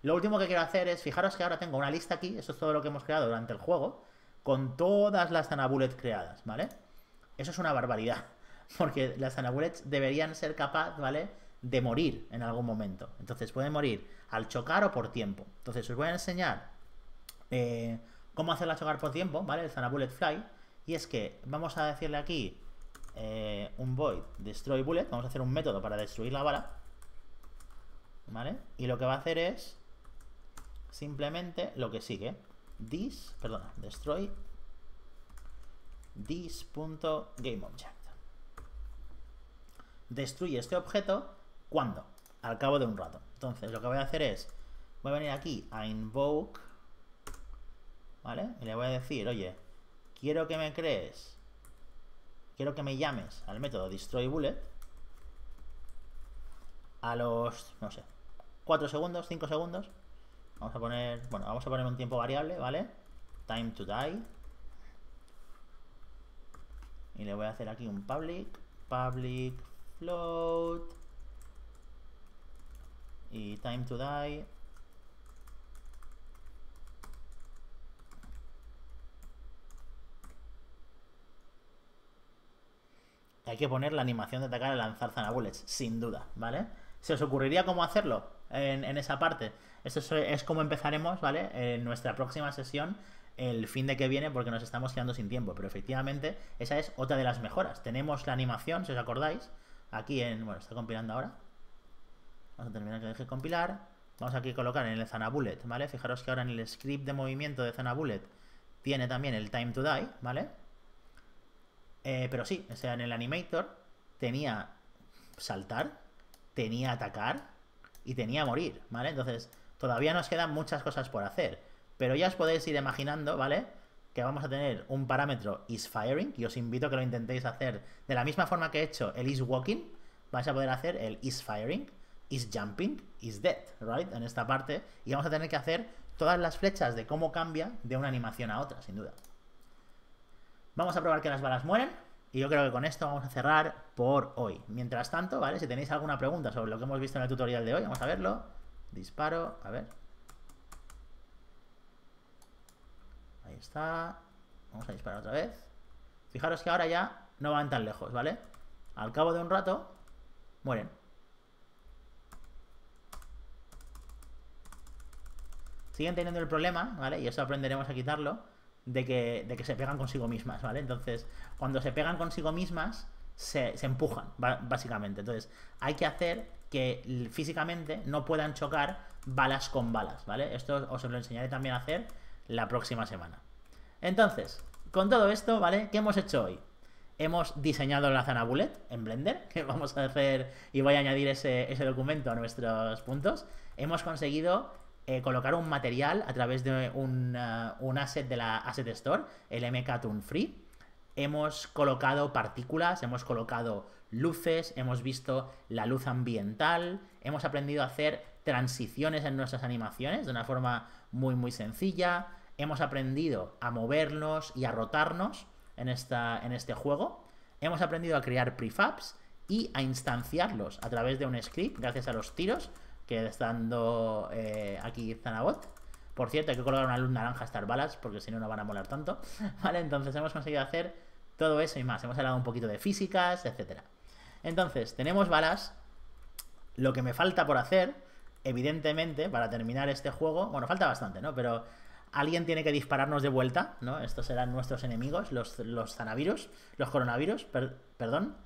Lo último que quiero hacer es, fijaros que ahora tengo una lista aquí, eso es todo lo que hemos creado durante el juego, con todas las zanabulets creadas, ¿vale? Eso es una barbaridad, porque las zanabulets deberían ser capaz, ¿vale? de morir en algún momento. Entonces puede morir al chocar o por tiempo. Entonces os voy a enseñar eh, cómo hacerla chocar por tiempo, ¿vale? El Zana Bullet Fly. Y es que vamos a decirle aquí eh, un void destroy bullet. Vamos a hacer un método para destruir la bala. ¿Vale? Y lo que va a hacer es simplemente lo que sigue. This, perdona, destroy this.gameObject. Destruye este objeto ¿Cuándo? Al cabo de un rato. Entonces, lo que voy a hacer es, voy a venir aquí a invoke, ¿vale? Y le voy a decir, oye, quiero que me crees, quiero que me llames al método destroy bullet a los, no sé, 4 segundos, 5 segundos. Vamos a poner, bueno, vamos a poner un tiempo variable, ¿vale? Time to die. Y le voy a hacer aquí un public, public float y Time to Die. Hay que poner la animación de atacar y lanzar zanabules, sin duda, ¿vale? ¿Se os ocurriría cómo hacerlo en, esa parte? eso es, es, como empezaremos, ¿vale? En nuestra próxima sesión, el fin de que viene, porque nos estamos quedando sin tiempo. Pero efectivamente, esa es otra de las mejoras. Tenemos la animación, si os acordáis, aquí en... Bueno, está compilando ahora. Vamos a terminar que de compilar. Vamos aquí a colocar en el Zana Bullet, ¿vale? Fijaros que ahora en el script de movimiento de Zana Bullet tiene también el time to die, ¿vale? Eh, pero sí, o sea, en el animator tenía saltar, tenía atacar y tenía morir, ¿vale? Entonces, todavía nos quedan muchas cosas por hacer. Pero ya os podéis ir imaginando, ¿vale? Que vamos a tener un parámetro is firing y os invito a que lo intentéis hacer de la misma forma que he hecho el is walking, vais a poder hacer el is firing is jumping is dead, right? En esta parte. Y vamos a tener que hacer todas las flechas de cómo cambia de una animación a otra, sin duda. Vamos a probar que las balas mueren. Y yo creo que con esto vamos a cerrar por hoy. Mientras tanto, ¿vale? Si tenéis alguna pregunta sobre lo que hemos visto en el tutorial de hoy, vamos a verlo. Disparo, a ver. Ahí está. Vamos a disparar otra vez. Fijaros que ahora ya no van tan lejos, ¿vale? Al cabo de un rato, mueren. siguen teniendo el problema, ¿vale? Y eso aprenderemos a quitarlo, de que, de que se pegan consigo mismas, ¿vale? Entonces, cuando se pegan consigo mismas, se, empujan, básicamente. Entonces, hay que hacer que físicamente no puedan chocar balas con balas, ¿vale? Esto os lo enseñaré también a hacer la próxima semana. Entonces, con todo esto, ¿vale? ¿Qué hemos hecho hoy? Hemos diseñado la Zana bullet en Blender, que vamos a hacer y voy a añadir ese, ese documento a nuestros puntos. Hemos conseguido eh, colocar un material a través de un, eh, asset de la Asset Store, el Toon Free. Hemos colocado partículas, hemos colocado luces, hemos visto la luz ambiental, hemos aprendido a hacer transiciones en nuestras animaciones de una forma muy muy sencilla, hemos aprendido a movernos y a rotarnos en, esta, en este juego, hemos aprendido a crear prefabs y a instanciarlos a través de un script gracias a los tiros que está eh, aquí Zanabot. Por cierto, hay que colgar una luz naranja a estas balas, porque si no, no van a molar tanto. Vale, entonces hemos conseguido hacer todo eso y más. Hemos hablado un poquito de físicas, etcétera. Entonces, tenemos balas. Lo que me falta por hacer, evidentemente, para terminar este juego... Bueno, falta bastante, ¿no? Pero alguien tiene que dispararnos de vuelta, ¿no? Estos serán nuestros enemigos, los, los zanavirus, los coronavirus, perdón,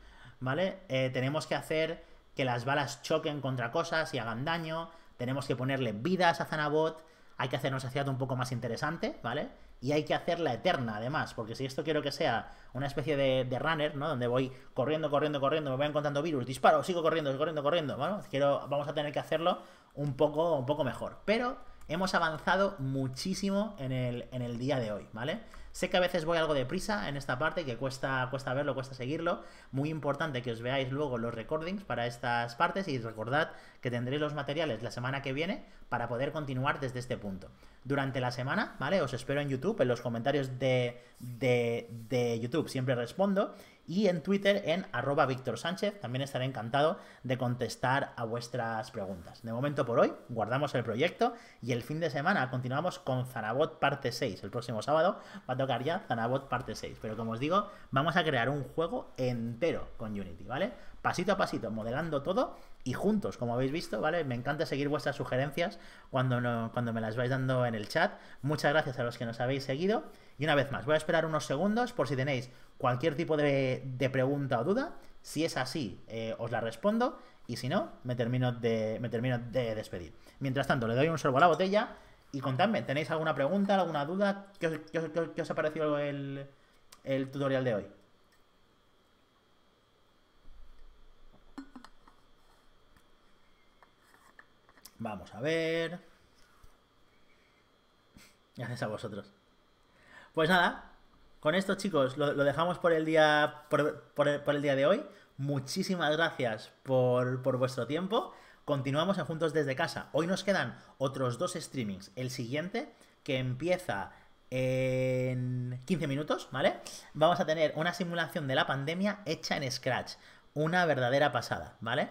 ¿vale? Eh, tenemos que hacer que las balas choquen contra cosas y hagan daño, tenemos que ponerle vidas a Zanabot, hay que hacernos una un poco más interesante, ¿vale? Y hay que hacerla eterna, además, porque si esto quiero que sea una especie de, de runner, ¿no? Donde voy corriendo, corriendo, corriendo, me voy encontrando virus, disparo, sigo corriendo, corriendo, corriendo, bueno, quiero, vamos a tener que hacerlo un poco, un poco mejor. Pero hemos avanzado muchísimo en el, en el día de hoy, ¿vale? Sé que a veces voy algo de prisa en esta parte, que cuesta, cuesta verlo, cuesta seguirlo. Muy importante que os veáis luego los recordings para estas partes y recordad que tendréis los materiales la semana que viene para poder continuar desde este punto. Durante la semana, ¿vale? Os espero en YouTube, en los comentarios de, de, de YouTube siempre respondo y en Twitter en arroba Víctor Sánchez. También estaré encantado de contestar a vuestras preguntas. De momento por hoy, guardamos el proyecto y el fin de semana continuamos con Zanabot parte 6. El próximo sábado va a tocar ya Zanabot parte 6. Pero como os digo, vamos a crear un juego entero con Unity, ¿vale? Pasito a pasito, modelando todo y juntos, como habéis visto, ¿vale? Me encanta seguir vuestras sugerencias cuando, cuando me las vais dando en el chat. Muchas gracias a los que nos habéis seguido. Y una vez más, voy a esperar unos segundos por si tenéis cualquier tipo de, pregunta o duda. Si es así, eh, os la respondo. Y si no, me termino, de, me termino de despedir. Mientras tanto, le doy un sorbo a la botella y contadme, ¿tenéis alguna pregunta, alguna duda? ¿Qué os, ha parecido el, el tutorial de hoy? Vamos a ver. Gracias a vosotros. Pues nada, con esto, chicos, lo, dejamos por el, día, por, el día de hoy. Muchísimas gracias por, por vuestro tiempo. Continuamos Juntos desde casa. Hoy nos quedan otros dos streamings. El siguiente, que empieza en 15 minutos, ¿vale? Vamos a tener una simulación de la pandemia hecha en Scratch. Una verdadera pasada, ¿vale?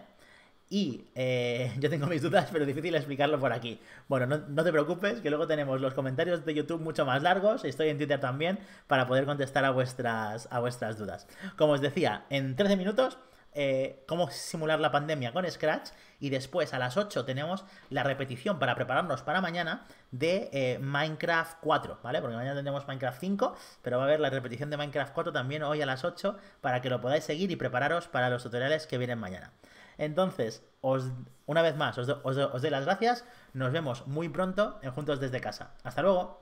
Y eh, yo tengo mis dudas, pero es difícil explicarlo por aquí. Bueno, no, te preocupes, que luego tenemos los comentarios de YouTube mucho más largos. Estoy en Twitter también para poder contestar a vuestras, a vuestras dudas. Como os decía, en 13 minutos, eh, cómo simular la pandemia con Scratch. Y después a las 8 tenemos la repetición para prepararnos para mañana de eh, Minecraft 4, ¿vale? Porque mañana tendremos Minecraft 5, pero va a haber la repetición de Minecraft 4 también hoy a las 8 para que lo podáis seguir y prepararos para los tutoriales que vienen mañana. Entonces, una vez más, os, os doy las gracias. Nos vemos muy pronto en Juntos desde casa. Hasta luego.